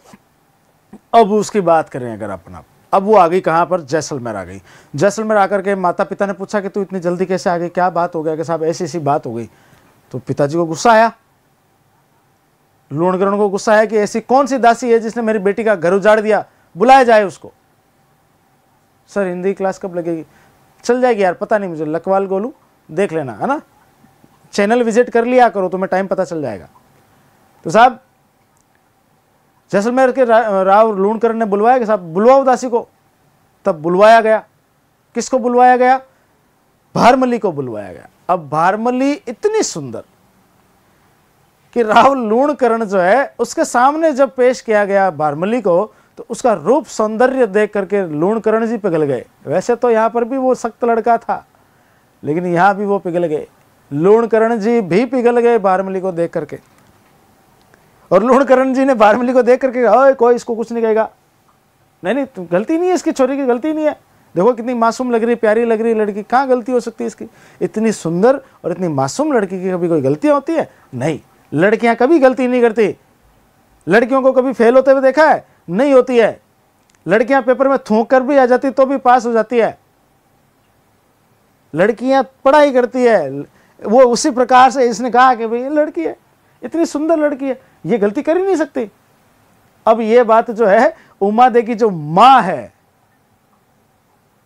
अब उसकी बात करें अगर अपना अब वो आ गई कहाँ पर जैसलमेर आ गई जैसलमेर आकर के माता पिता ने पूछा कि तू इतनी जल्दी कैसे आ गई क्या बात हो गया कि साहब ऐसी ऐसी बात हो गई तो पिताजी को गुस्सा आया लूणग्रहण को गुस्सा आया कि ऐसी कौन सी दासी है जिसने मेरी बेटी का घर उजाड़ दिया बुलाया जाए उसको सर हिंदी क्लास कब लगेगी चल जाएगी यार पता नहीं मुझे लकवाल गोलू देख लेना है ना चैनल विजिट कर लिया करो तुम्हें तो टाइम पता चल जाएगा तो साहब जैसलमेर के राव लूणकर ने बुलवाया कि साहब बुलवाओ उदासी को तब बुलवाया गया किसको बुलवाया गया भारमली को बुलवाया गया अब भारमली इतनी सुंदर कि राव लूणकरण जो है उसके सामने जब पेश किया गया भारमली को तो उसका रूप सौंदर्य देख करके लूणकरण जी पिघल गए वैसे तो यहाँ पर भी वो सख्त लड़का था लेकिन यहाँ भी वो पिघल गए लूणकरण जी भी पिघल गए बारमली को देख करके और लूणकरण जी ने बारमली को देख करके अरे कोई इसको कुछ नहीं कहेगा नहीं नहीं तुम गलती नहीं है इसकी छोरी की गलती नहीं है देखो कितनी मासूम लग रही प्यारी लग रही लड़की कहाँ गलती हो सकती है इसकी इतनी सुंदर और इतनी मासूम लड़की की कभी कोई गलतियाँ होती है नहीं लड़कियाँ कभी गलती नहीं करती लड़कियों को कभी फेल होते हुए देखा है नहीं होती है लड़कियां पेपर में थूक कर भी आ जाती तो भी पास हो जाती है लड़कियां पढ़ाई करती है वो उसी प्रकार से इसने कहा कि भाई ये लड़की है इतनी सुंदर लड़की है ये गलती कर ही नहीं सकती अब ये बात जो है उमा दे की जो माँ है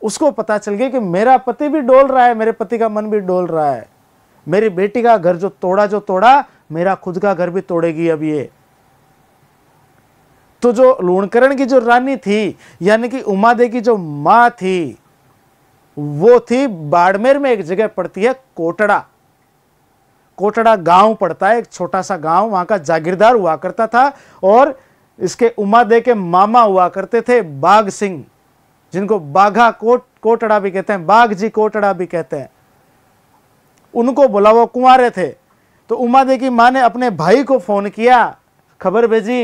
उसको पता चल गया कि मेरा पति भी डोल रहा है मेरे पति का मन भी डोल रहा है मेरी बेटी का घर जो तोड़ा जो तोड़ा मेरा खुद का घर भी तोड़ेगी अब ये तो जो लूणकरण की जो रानी थी यानी कि उमादे की जो माँ थी वो थी बाड़मेर में एक जगह पड़ती है कोटड़ा कोटड़ा गांव पड़ता है एक छोटा सा गांव वहां का जागीरदार हुआ करता था और इसके उमादे के मामा हुआ करते थे बाघ सिंह जिनको बाघा कोट कोटड़ा भी कहते हैं बाघ जी कोटड़ा भी कहते हैं उनको बोला वो कुंवरे थे तो उमादे की माँ ने अपने भाई को फ़ोन किया खबर भेजी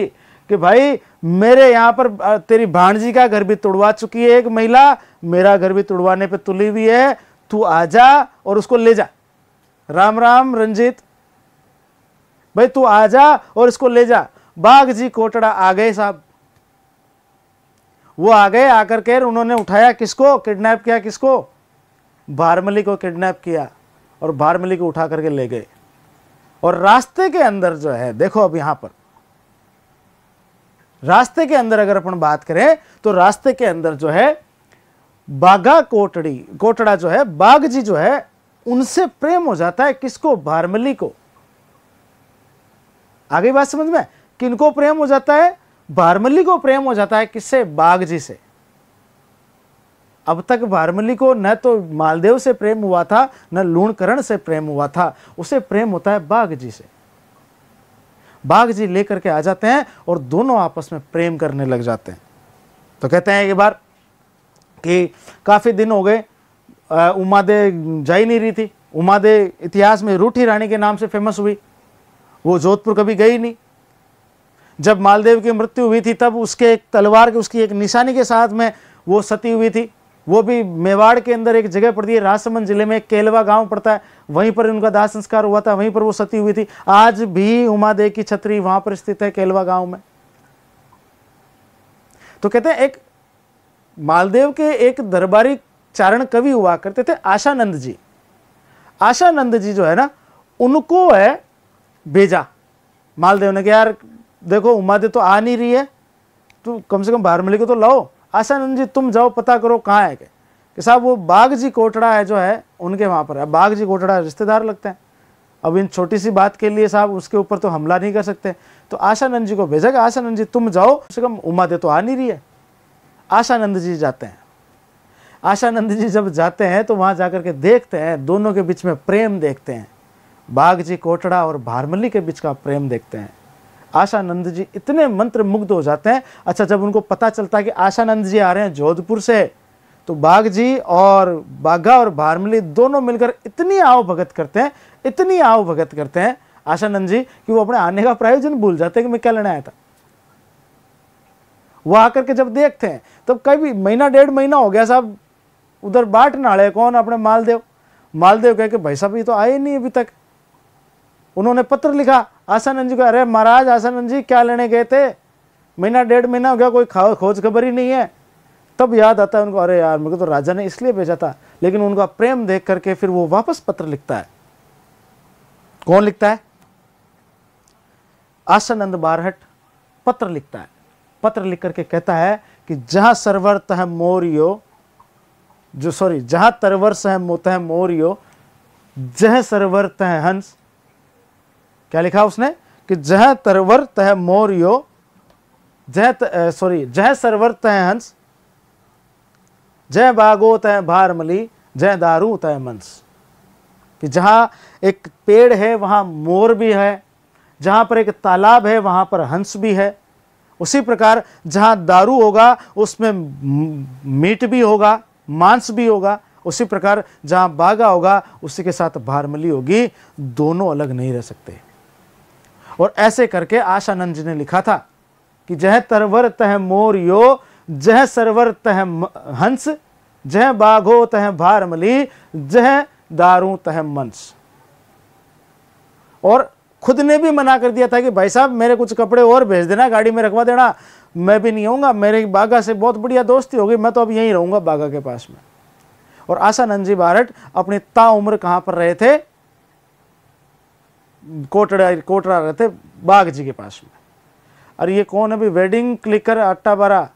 कि भाई मेरे यहाँ पर तेरी भाणजी का घर भी तुड़वा चुकी है एक महिला मेरा घर भी तुड़वाने पे तुली हुई है तू आ जा और उसको ले जा राम राम रंजीत भाई तू आ जा और इसको ले जा बाघ जी कोटड़ा आ गए साहब वो आ गए आकर के उन्होंने उठाया किसको किडनैप किया किसको भारमली को किडनैप किया और भारमली को उठा करके ले गए और रास्ते के अंदर जो है देखो अब यहां पर रास्ते के अंदर अगर अपन बात करें तो रास्ते के अंदर जो है बाघा कोटड़ी कोटड़ा जो है बाघ जी जो है उनसे प्रेम हो जाता है किसको भारमली को आगे बात समझ में किनको प्रेम हो जाता है भारमली को प्रेम हो जाता है किससे बाघ जी से अब तक भारमली को न तो मालदेव से प्रेम हुआ था न लूणकरण से प्रेम हुआ था उसे प्रेम होता है बाघ जी से बाघ जी लेकर के आ जाते हैं और दोनों आपस में प्रेम करने लग जाते हैं तो कहते हैं एक बार कि काफ़ी दिन हो गए उमादे जा ही नहीं रही थी उमादे इतिहास में रूठी रानी के नाम से फेमस हुई वो जोधपुर कभी गई नहीं जब मालदेव की मृत्यु हुई थी तब उसके एक तलवार के उसकी एक निशानी के साथ में वो सती हुई थी वो भी मेवाड़ के अंदर एक जगह पड़ती है राजसमंद जिले में केलवा गांव पड़ता है वहीं पर उनका दाह संस्कार हुआ था वहीं पर वो सती हुई थी आज भी उमादेव की छतरी वहां पर स्थित है केलवा गांव में तो कहते हैं एक मालदेव के एक दरबारी चारण कवि हुआ करते थे आशानंद जी आशानंद जी जो है ना उनको है भेजा मालदेव ने कहा यार देखो उमादे तो आ नहीं रही है तो कम से कम बाहर मिली के तो लाओ आशानंद जी तुम जाओ पता करो कहाँ है के कि साहब वो बाघ जी कोटड़ा है जो है उनके वहाँ पर है बाघ जी कोटड़ा रिश्तेदार लगते हैं अब इन छोटी सी बात के लिए साहब उसके ऊपर तो हमला नहीं कर सकते तो आशानंद जी को भेजा कि आशानंद जी तुम जाओ कम से कम उमा दे तो आ नहीं रही है आशानंद जी जाते हैं आशानंद जी जब जाते हैं तो वहाँ जाकर के देखते हैं दोनों के बीच में प्रेम देखते हैं बाघ जी कोटड़ा और भारमली के बीच का प्रेम देखते हैं आशानंद जी इतने मंत्र मुग्ध हो जाते हैं अच्छा जब उनको पता चलता है कि आशानंद जी आ रहे हैं जोधपुर से तो बाघ जी और बाघा और भारमली दोनों मिलकर इतनी आव भगत करते हैं इतनी आव भगत करते हैं आशानंद जी कि वो अपने आने का प्रायोजन भूल जाते हैं कि मैं क्या लेने आया था वो आकर के जब देखते हैं तब कई भी महीना डेढ़ महीना हो गया साहब उधर बाट है कौन अपने मालदेव मालदेव कह के भाई साहब ये तो आए नहीं अभी तक उन्होंने पत्र लिखा आसानंद जी को अरे महाराज आसानंद जी क्या लेने गए थे महीना डेढ़ महीना हो गया कोई खोज खबर ही नहीं है तब याद आता है उनको अरे यार मेरे को तो राजा ने इसलिए भेजा था लेकिन उनका प्रेम देख करके फिर वो वापस पत्र लिखता है कौन लिखता है आसानंद बारहट पत्र लिखता है पत्र लिख करके कहता है कि जहां सर्वरतः मोरियो जो सॉरी जहां तरवर सह मोत है मौर्यो जह सरवर तह हंस क्या लिखा उसने कि जह तरवर तह मोरियो जह सॉरी जह सरवर तह हंस जय बागो तय भारमली जय दारू तय मंस कि जहाँ एक पेड़ है वहाँ मोर भी है जहाँ पर एक तालाब है वहाँ पर हंस भी है उसी प्रकार जहाँ दारू होगा उसमें मीट भी होगा मांस भी होगा उसी प्रकार जहां बागा होगा उसी के साथ भारमली होगी दोनों अलग नहीं रह सकते और ऐसे करके आशानंद जी ने लिखा था कि जह तरवर तह मोर यो जह सरवर तह हंस जह बाघो तह भारमली जह दारू तह मंस और खुद ने भी मना कर दिया था कि भाई साहब मेरे कुछ कपड़े और भेज देना गाड़ी में रखवा देना मैं भी नहीं आऊँगा मेरे बागा से बहुत बढ़िया दोस्ती होगी मैं तो अब यहीं रहूँगा बागा के पास में और आशा नंजी भारत अपने उम्र कहाँ पर रहे थे कोटड़ा कोटड़ा रहते बाघ जी के पास में अरे ये कौन अभी वेडिंग क्लिकर अट्टा बारा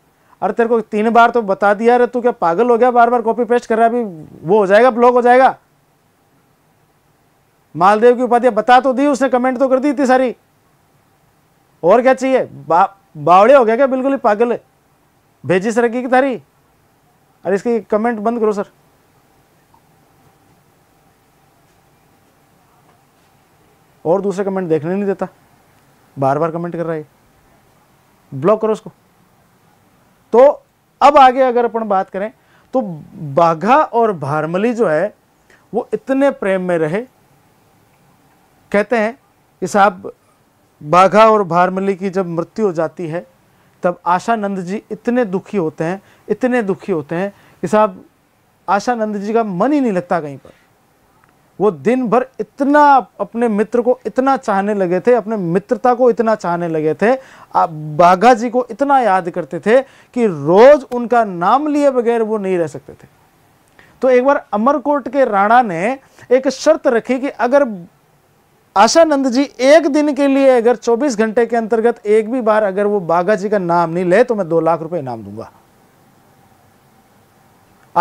अरे तेरे को तीन बार तो बता दिया अरे तू क्या पागल हो गया बार बार कॉपी पेस्ट कर रहा है अभी वो हो जाएगा ब्लॉक हो जाएगा मालदेव की उपाधि बता तो दी उसने कमेंट तो कर दी इतनी सारी और क्या चाहिए बाप बावड़े हो गया क्या बिल्कुल ही पागल है भेजी से रखी की थारी अरे इसकी कमेंट बंद करो सर और दूसरे कमेंट देखने नहीं देता बार बार कमेंट कर रहा है ब्लॉक करो उसको तो अब आगे अगर अपन बात करें तो बाघा और भारमली जो है वो इतने प्रेम में रहे कहते हैं कि साहब बाघा और भारमली की जब मृत्यु हो जाती है तब आशानंद जी इतने दुखी होते हैं इतने दुखी होते हैं कि साहब आशानंद जी का मन ही नहीं लगता कहीं पर वो दिन भर इतना अपने मित्र को इतना चाहने लगे थे अपने मित्रता को इतना चाहने लगे थे बाघा जी को इतना याद करते थे कि रोज़ उनका नाम लिए बगैर वो नहीं रह सकते थे तो एक बार अमरकोट के राणा ने एक शर्त रखी कि अगर आशानंद जी एक दिन के लिए अगर 24 घंटे के अंतर्गत एक भी बार अगर वो बाघा जी का नाम नहीं ले तो मैं दो लाख रुपए इनाम दूंगा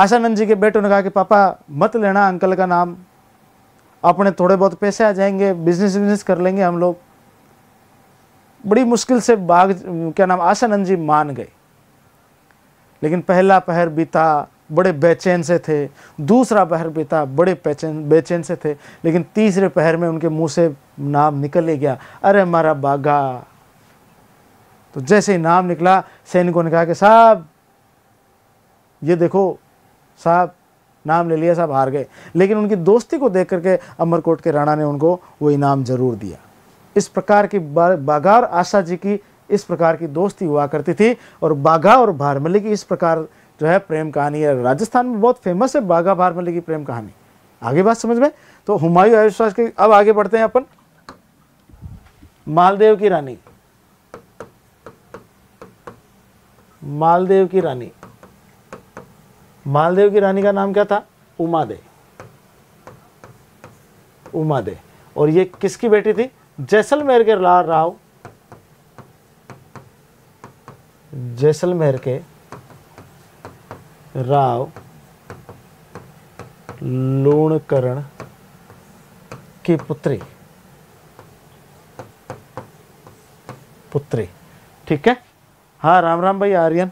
आशानंद जी के बेटों ने कहा कि पापा मत लेना अंकल का नाम अपने थोड़े बहुत पैसे आ जाएंगे बिजनेस बिजनेस कर लेंगे हम लोग बड़ी मुश्किल से बाघ क्या नाम आशानंद जी मान गए लेकिन पहला पहर बीता बड़े बेचैन से थे दूसरा पहर था बड़े बेचैन बेचैन से थे लेकिन तीसरे पहर में उनके मुंह से नाम निकल ही गया अरे हमारा बागा तो जैसे ही नाम निकला सैनिकों ने कहा कि साहब ये देखो साहब नाम ले लिया साहब हार गए लेकिन उनकी दोस्ती को देख करके अमरकोट के राणा ने उनको वो इनाम ज़रूर दिया इस प्रकार की बाघा और आशा जी की इस प्रकार की दोस्ती हुआ करती थी और बाघा और भारमली की इस प्रकार जो है प्रेम कहानी है राजस्थान में बहुत फेमस है बाघा बारमली की प्रेम कहानी आगे बात समझ में तो हुमायूं अविश्वास के अब आगे बढ़ते हैं अपन मालदेव की रानी मालदेव की रानी मालदेव की रानी का नाम क्या था उमा दे उमा दे और ये किसकी बेटी थी जैसलमेर के लाल राव जैसलमेर के राव लूणकरण की पुत्री पुत्री ठीक है हाँ राम राम भाई आर्यन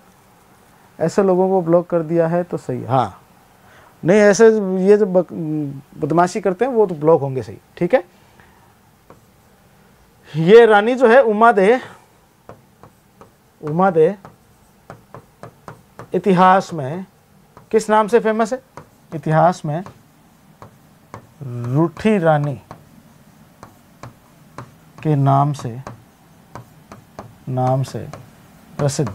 ऐसे लोगों को ब्लॉक कर दिया है तो सही हाँ नहीं ऐसे ये जो बदमाशी करते हैं वो तो ब्लॉक होंगे सही ठीक है ये रानी जो है उमा दे उमा दे इतिहास में किस नाम से फेमस है इतिहास में रूठी रानी के नाम से नाम से प्रसिद्ध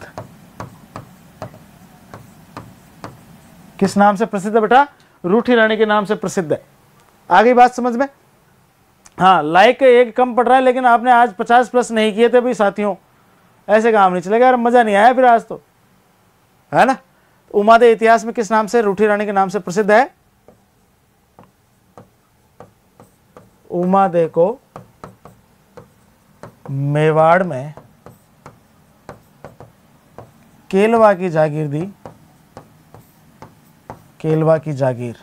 किस नाम से प्रसिद्ध है बेटा रूठी रानी के नाम से प्रसिद्ध है आगे बात समझ में हाँ लाइक एक कम पड़ रहा है लेकिन आपने आज पचास प्लस नहीं किए थे भाई साथियों ऐसे काम नहीं चलेगा यार मज़ा नहीं आया फिर आज तो है ना उमादे इतिहास में किस नाम से रूठी रानी के नाम से प्रसिद्ध है उमादे को मेवाड़ में केलवा की जागीर दी केलवा की जागीर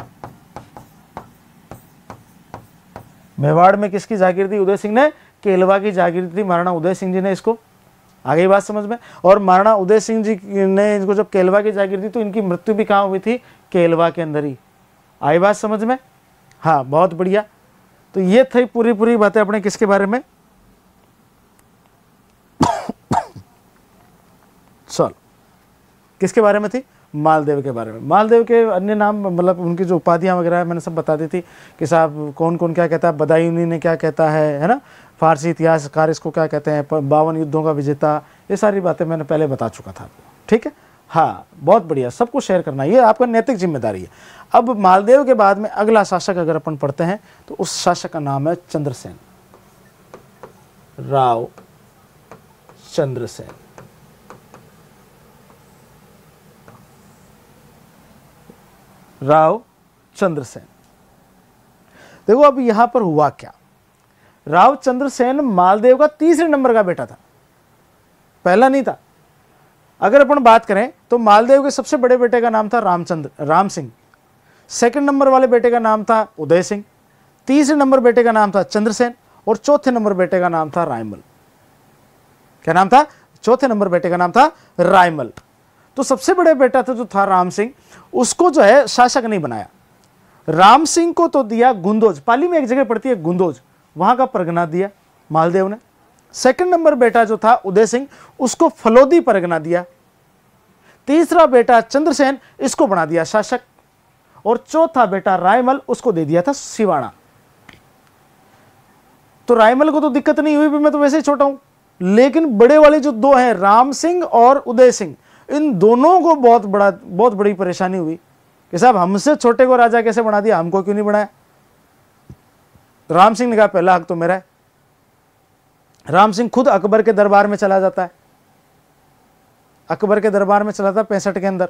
मेवाड़ में किसकी जागीर दी उदय सिंह ने केलवा की जागीर दी महाराणा उदय सिंह जी ने इसको आगे बात समझ में और महाराणा उदय सिंह जी ने इनको जब केलवा की जागीर दी तो इनकी मृत्यु भी कहाँ हुई थी केलवा के अंदर ही आई बात समझ में हाँ बहुत बढ़िया तो ये थी पूरी पूरी बातें अपने किसके बारे में सॉल्व किसके बारे में थी मालदेव के बारे में मालदेव के अन्य नाम मतलब उनकी जो उपाधियाँ वगैरह मैंने सब बता दी थी कि साहब कौन कौन क्या कहता है बदायूनी ने क्या कहता है है ना फारसी इतिहासकार इसको क्या कहते हैं बावन युद्धों का विजेता ये सारी बातें मैंने पहले बता चुका था ठीक है हाँ बहुत बढ़िया सबको शेयर करना ये आपका नैतिक जिम्मेदारी है अब मालदेव के बाद में अगला शासक अगर अपन पढ़ते हैं तो उस शासक का नाम है चंद्रसेन राव चंद्रसेन राव चंद्रसेन देखो अब यहां पर हुआ क्या रावचंद्र सेन मालदेव का तीसरे नंबर का बेटा था पहला नहीं था अगर अपन बात करें तो मालदेव के सबसे बड़े बेटे का नाम था रामचंद्र राम सिंह सेकेंड नंबर वाले बेटे का नाम था उदय सिंह तीसरे नंबर बेटे का नाम था चंद्रसेन और चौथे नंबर बेटे का नाम था रायमल क्या नाम था चौथे नंबर बेटे का नाम था रायमल तो सबसे बड़े बेटा था तो जो था राम सिंह उसको जो है शासक नहीं बनाया राम सिंह को तो दिया गुंदोज पाली में एक जगह पड़ती है गुंदोज वहाँ का परगना दिया मालदेव ने सेकंड नंबर बेटा जो था उदय सिंह उसको फलोदी परगना दिया तीसरा बेटा चंद्रसेन इसको बना दिया शासक और चौथा बेटा रायमल उसको दे दिया था सिवाणा तो रायमल को तो दिक्कत नहीं हुई भी मैं तो वैसे ही छोटा हूं लेकिन बड़े वाले जो दो हैं राम सिंह और उदय सिंह इन दोनों को बहुत बड़ा बहुत बड़ी परेशानी हुई कि साहब हमसे छोटे को राजा कैसे बना दिया हमको क्यों नहीं बनाया राम सिंह ने कहा पहला हक तो मेरा है राम सिंह खुद अकबर के दरबार में चला जाता है अकबर के दरबार में चला था पैंसठ के अंदर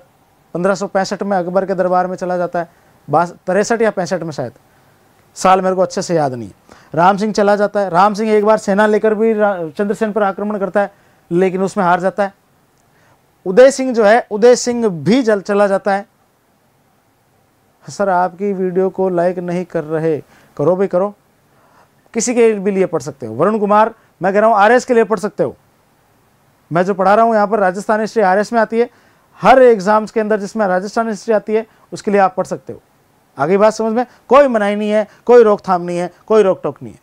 पंद्रह में अकबर के दरबार में चला जाता है बास तिरसठ या पैंसठ में शायद साल मेरे को अच्छे से याद नहीं है राम सिंह चला जाता है राम सिंह एक बार सेना लेकर भी चंद्रसेन पर आक्रमण करता है लेकिन उसमें हार जाता है उदय सिंह जो है उदय सिंह भी जल चला जाता है सर आपकी वीडियो को लाइक नहीं कर रहे करो भी करो किसी के भी लिए पढ़ सकते हो वरुण कुमार मैं कह रहा हूँ आर के लिए पढ़ सकते हो मैं जो पढ़ा रहा हूँ यहाँ पर राजस्थान हिस्ट्री आर में आती है हर एग्जाम्स के अंदर जिसमें राजस्थान हिस्ट्री आती है उसके लिए आप पढ़ सकते हो आगे बात समझ में कोई मनाई नहीं है कोई रोकथाम नहीं है कोई रोक टोक नहीं है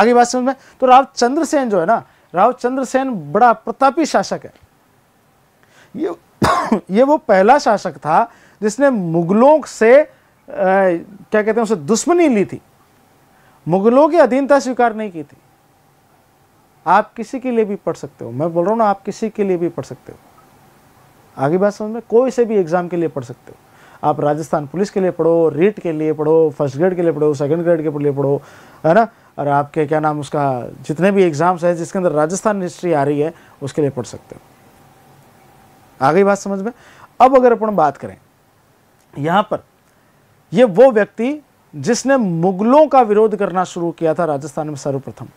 आगे बात समझ में तो राव चंद्रसेन जो है ना राव चंद्रसेन बड़ा प्रतापी शासक है ये ये वो पहला शासक था जिसने मुगलों से आ, क्या कहते हैं उसे दुश्मनी ली थी मुगलों की अधीनता स्वीकार नहीं की थी आप किसी के लिए भी पढ़ सकते हो मैं बोल रहा हूँ ना आप किसी के लिए भी पढ़ सकते हो आगे बात समझ में कोई से भी एग्ज़ाम के लिए पढ़ सकते हो आप राजस्थान पुलिस के लिए पढ़ो रीट के लिए पढ़ो फर्स्ट ग्रेड के लिए पढ़ो सेकंड ग्रेड के लिए पढ़ो है ना और आपके क्या नाम उसका जितने भी एग्ज़ाम्स हैं जिसके अंदर राजस्थान हिस्ट्री आ रही है उसके लिए पढ़ सकते हो आ गई बात समझ में अब अगर अपन बात करें यहाँ पर ये वो व्यक्ति जिसने मुगलों का विरोध करना शुरू किया था राजस्थान में सर्वप्रथम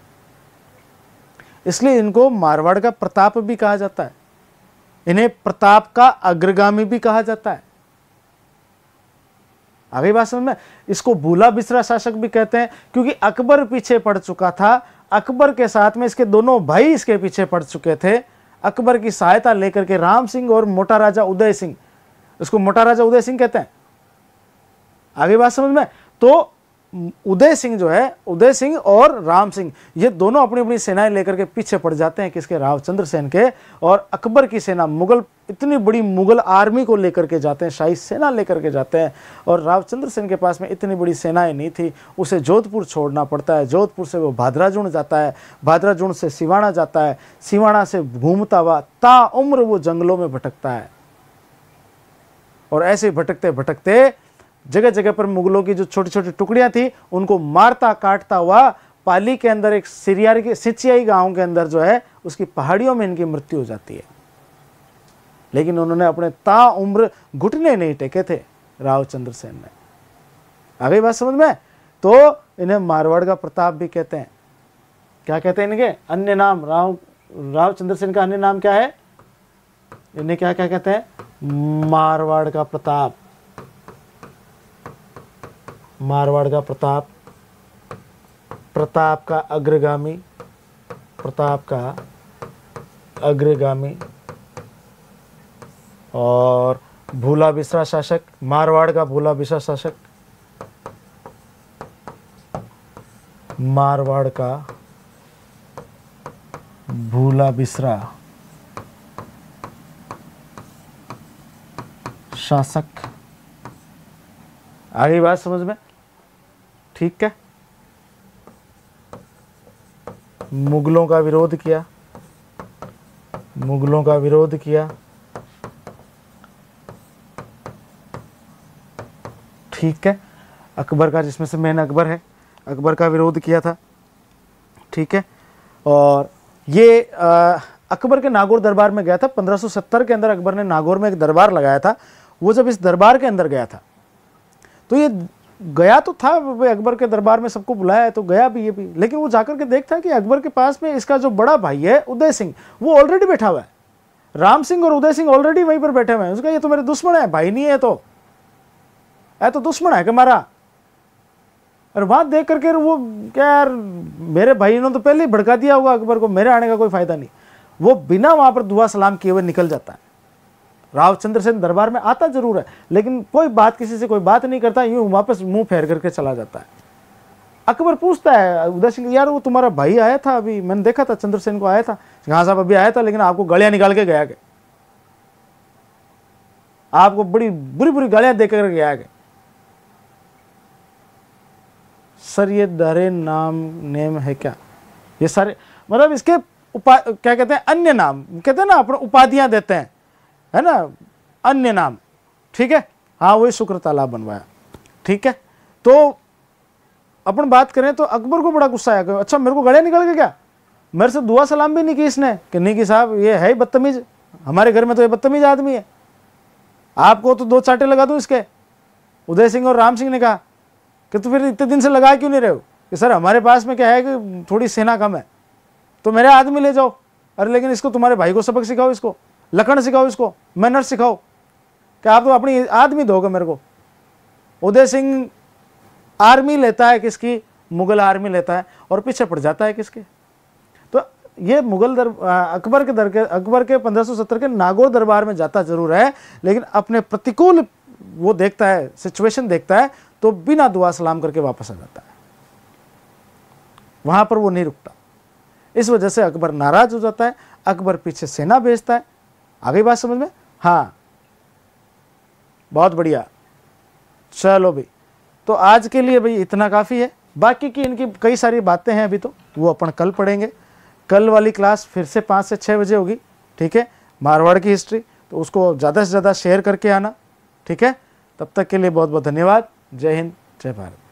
इसलिए इनको मारवाड़ का प्रताप भी कहा जाता है इन्हें प्रताप का अग्रगामी भी कहा जाता है आगे बात समझ में इसको भूला बिसरा शासक भी कहते हैं क्योंकि अकबर पीछे पड़ चुका था अकबर के साथ में इसके दोनों भाई इसके पीछे पड़ चुके थे अकबर की सहायता लेकर के राम सिंह और मोटा राजा उदय सिंह इसको मोटा राजा उदय सिंह कहते हैं आगे बात समझ में तो उदय सिंह जो है उदय सिंह और राम सिंह ये दोनों अपनी अपनी सेनाएं लेकर के पीछे पड़ जाते हैं किसके रावचंद्र सेन के और अकबर की सेना मुगल इतनी बड़ी मुगल आर्मी को लेकर के जाते हैं शाही सेना लेकर के जाते हैं और रावचंद्र सेन के पास में इतनी बड़ी सेनाएं नहीं थी उसे जोधपुर छोड़ना पड़ता है जोधपुर से वो भाद्राजुण जाता है भाद्राजुण से सिवाणा जाता है सिवाणा से घूमता हुआ ताउम्र वो जंगलों में भटकता है और ऐसे भटकते भटकते जगह जगह पर मुगलों की जो छोटी छोटी टुकड़ियां थी उनको मारता काटता हुआ पाली के अंदर एक सिरियारी के सिचियाई गांव के अंदर जो है उसकी पहाड़ियों में इनकी मृत्यु हो जाती है लेकिन उन्होंने अपने ता उम्र घुटने नहीं टेके थे राव चंद्रसेन ने आगे बात समझ में तो इन्हें मारवाड़ का प्रताप भी कहते हैं क्या कहते हैं इनके अन्य नाम राव राव चंद्रसेन का अन्य नाम क्या है इन्हें क्या क्या कहते हैं मारवाड़ का प्रताप मारवाड़ का प्रताप प्रताप का अग्रगामी प्रताप का अग्रगामी और भूला बिसरा शासक मारवाड़ का भूला बिसरा शासक मारवाड़ का भूला बिसरा शासक आ गई बात समझ में ठीक है मुगलों का विरोध किया मुगलों का विरोध किया ठीक है अकबर का जिसमें से मेन अकबर है अकबर का विरोध किया था ठीक है और ये आ, अकबर के नागौर दरबार में गया था 1570 के अंदर अकबर ने नागौर में एक दरबार लगाया था वो जब इस दरबार के अंदर गया था तो ये गया तो था अकबर के दरबार में सबको बुलाया है तो गया भी ये भी लेकिन वो जाकर के देखता है कि अकबर के पास में इसका जो बड़ा भाई है उदय सिंह वो ऑलरेडी बैठा हुआ है राम सिंह और उदय सिंह ऑलरेडी वहीं पर बैठे हुए हैं उसका ये तो मेरे दुश्मन है भाई नहीं है तो ऐ तो दुश्मन है कि मारा और बात देख करके वो क्या यार मेरे भाई ने तो पहले ही भड़का दिया होगा अकबर को मेरे आने का कोई फ़ायदा नहीं वो बिना वहां पर दुआ सलाम किए हुए निकल जाता है राव चंद्रसेन दरबार में आता जरूर है लेकिन कोई बात किसी से कोई बात नहीं करता यूं वापस मुंह फेर करके चला जाता है अकबर पूछता है उदय सिंह यार वो तुम्हारा भाई आया था अभी मैंने देखा था चंद्रसेन को आया था यहां साहब अभी आया था लेकिन आपको गलियां निकाल के गया गया आपको बड़ी बुरी बुरी गालियां देकर गया गया सर ये दरे नाम नेम है क्या ये सारे मतलब इसके उपा क्या कहते हैं अन्य नाम कहते हैं ना अपने उपाधियां देते हैं है ना अन्य नाम ठीक है हाँ वही शुक्र तालाब बनवाया ठीक है तो अपन बात करें तो अकबर को बड़ा गुस्सा आया अच्छा मेरे को गड़े निकल गए क्या मेरे से दुआ सलाम भी नहीं की इसने कि नहीं कि साहब ये है ही बदतमीज हमारे घर में तो ये बदतमीज आदमी है आपको तो दो चाटे लगा दूँ इसके उदय सिंह और राम सिंह ने कहा कि तो फिर इतने दिन से लगा क्यों नहीं रहे हो कि सर हमारे पास में क्या है कि थोड़ी सेना कम है तो मेरे आदमी ले जाओ अरे लेकिन इसको तुम्हारे भाई को सबक सिखाओ इसको लखन सिखाओ इसको मैनर्स सिखाओ कि आप तो अपनी आदमी दोगे मेरे को उदय सिंह आर्मी लेता है किसकी मुगल आर्मी लेता है और पीछे पड़ जाता है किसके तो ये मुगल दर अकबर के दर के अकबर के 1570 के नागौर दरबार में जाता जरूर है लेकिन अपने प्रतिकूल वो देखता है सिचुएशन देखता है तो बिना दुआ सलाम करके वापस आ जाता है वहां पर वो नहीं रुकता इस वजह से अकबर नाराज हो जाता है अकबर पीछे सेना भेजता है आ गई बात समझ में हाँ बहुत बढ़िया चलो भाई तो आज के लिए भाई इतना काफ़ी है बाकी की इनकी कई सारी बातें हैं अभी तो वो अपन कल पढ़ेंगे कल वाली क्लास फिर से पाँच से छः बजे होगी ठीक है मारवाड़ की हिस्ट्री तो उसको ज़्यादा से ज़्यादा शेयर करके आना ठीक है तब तक के लिए बहुत बहुत धन्यवाद जय हिंद जय भारत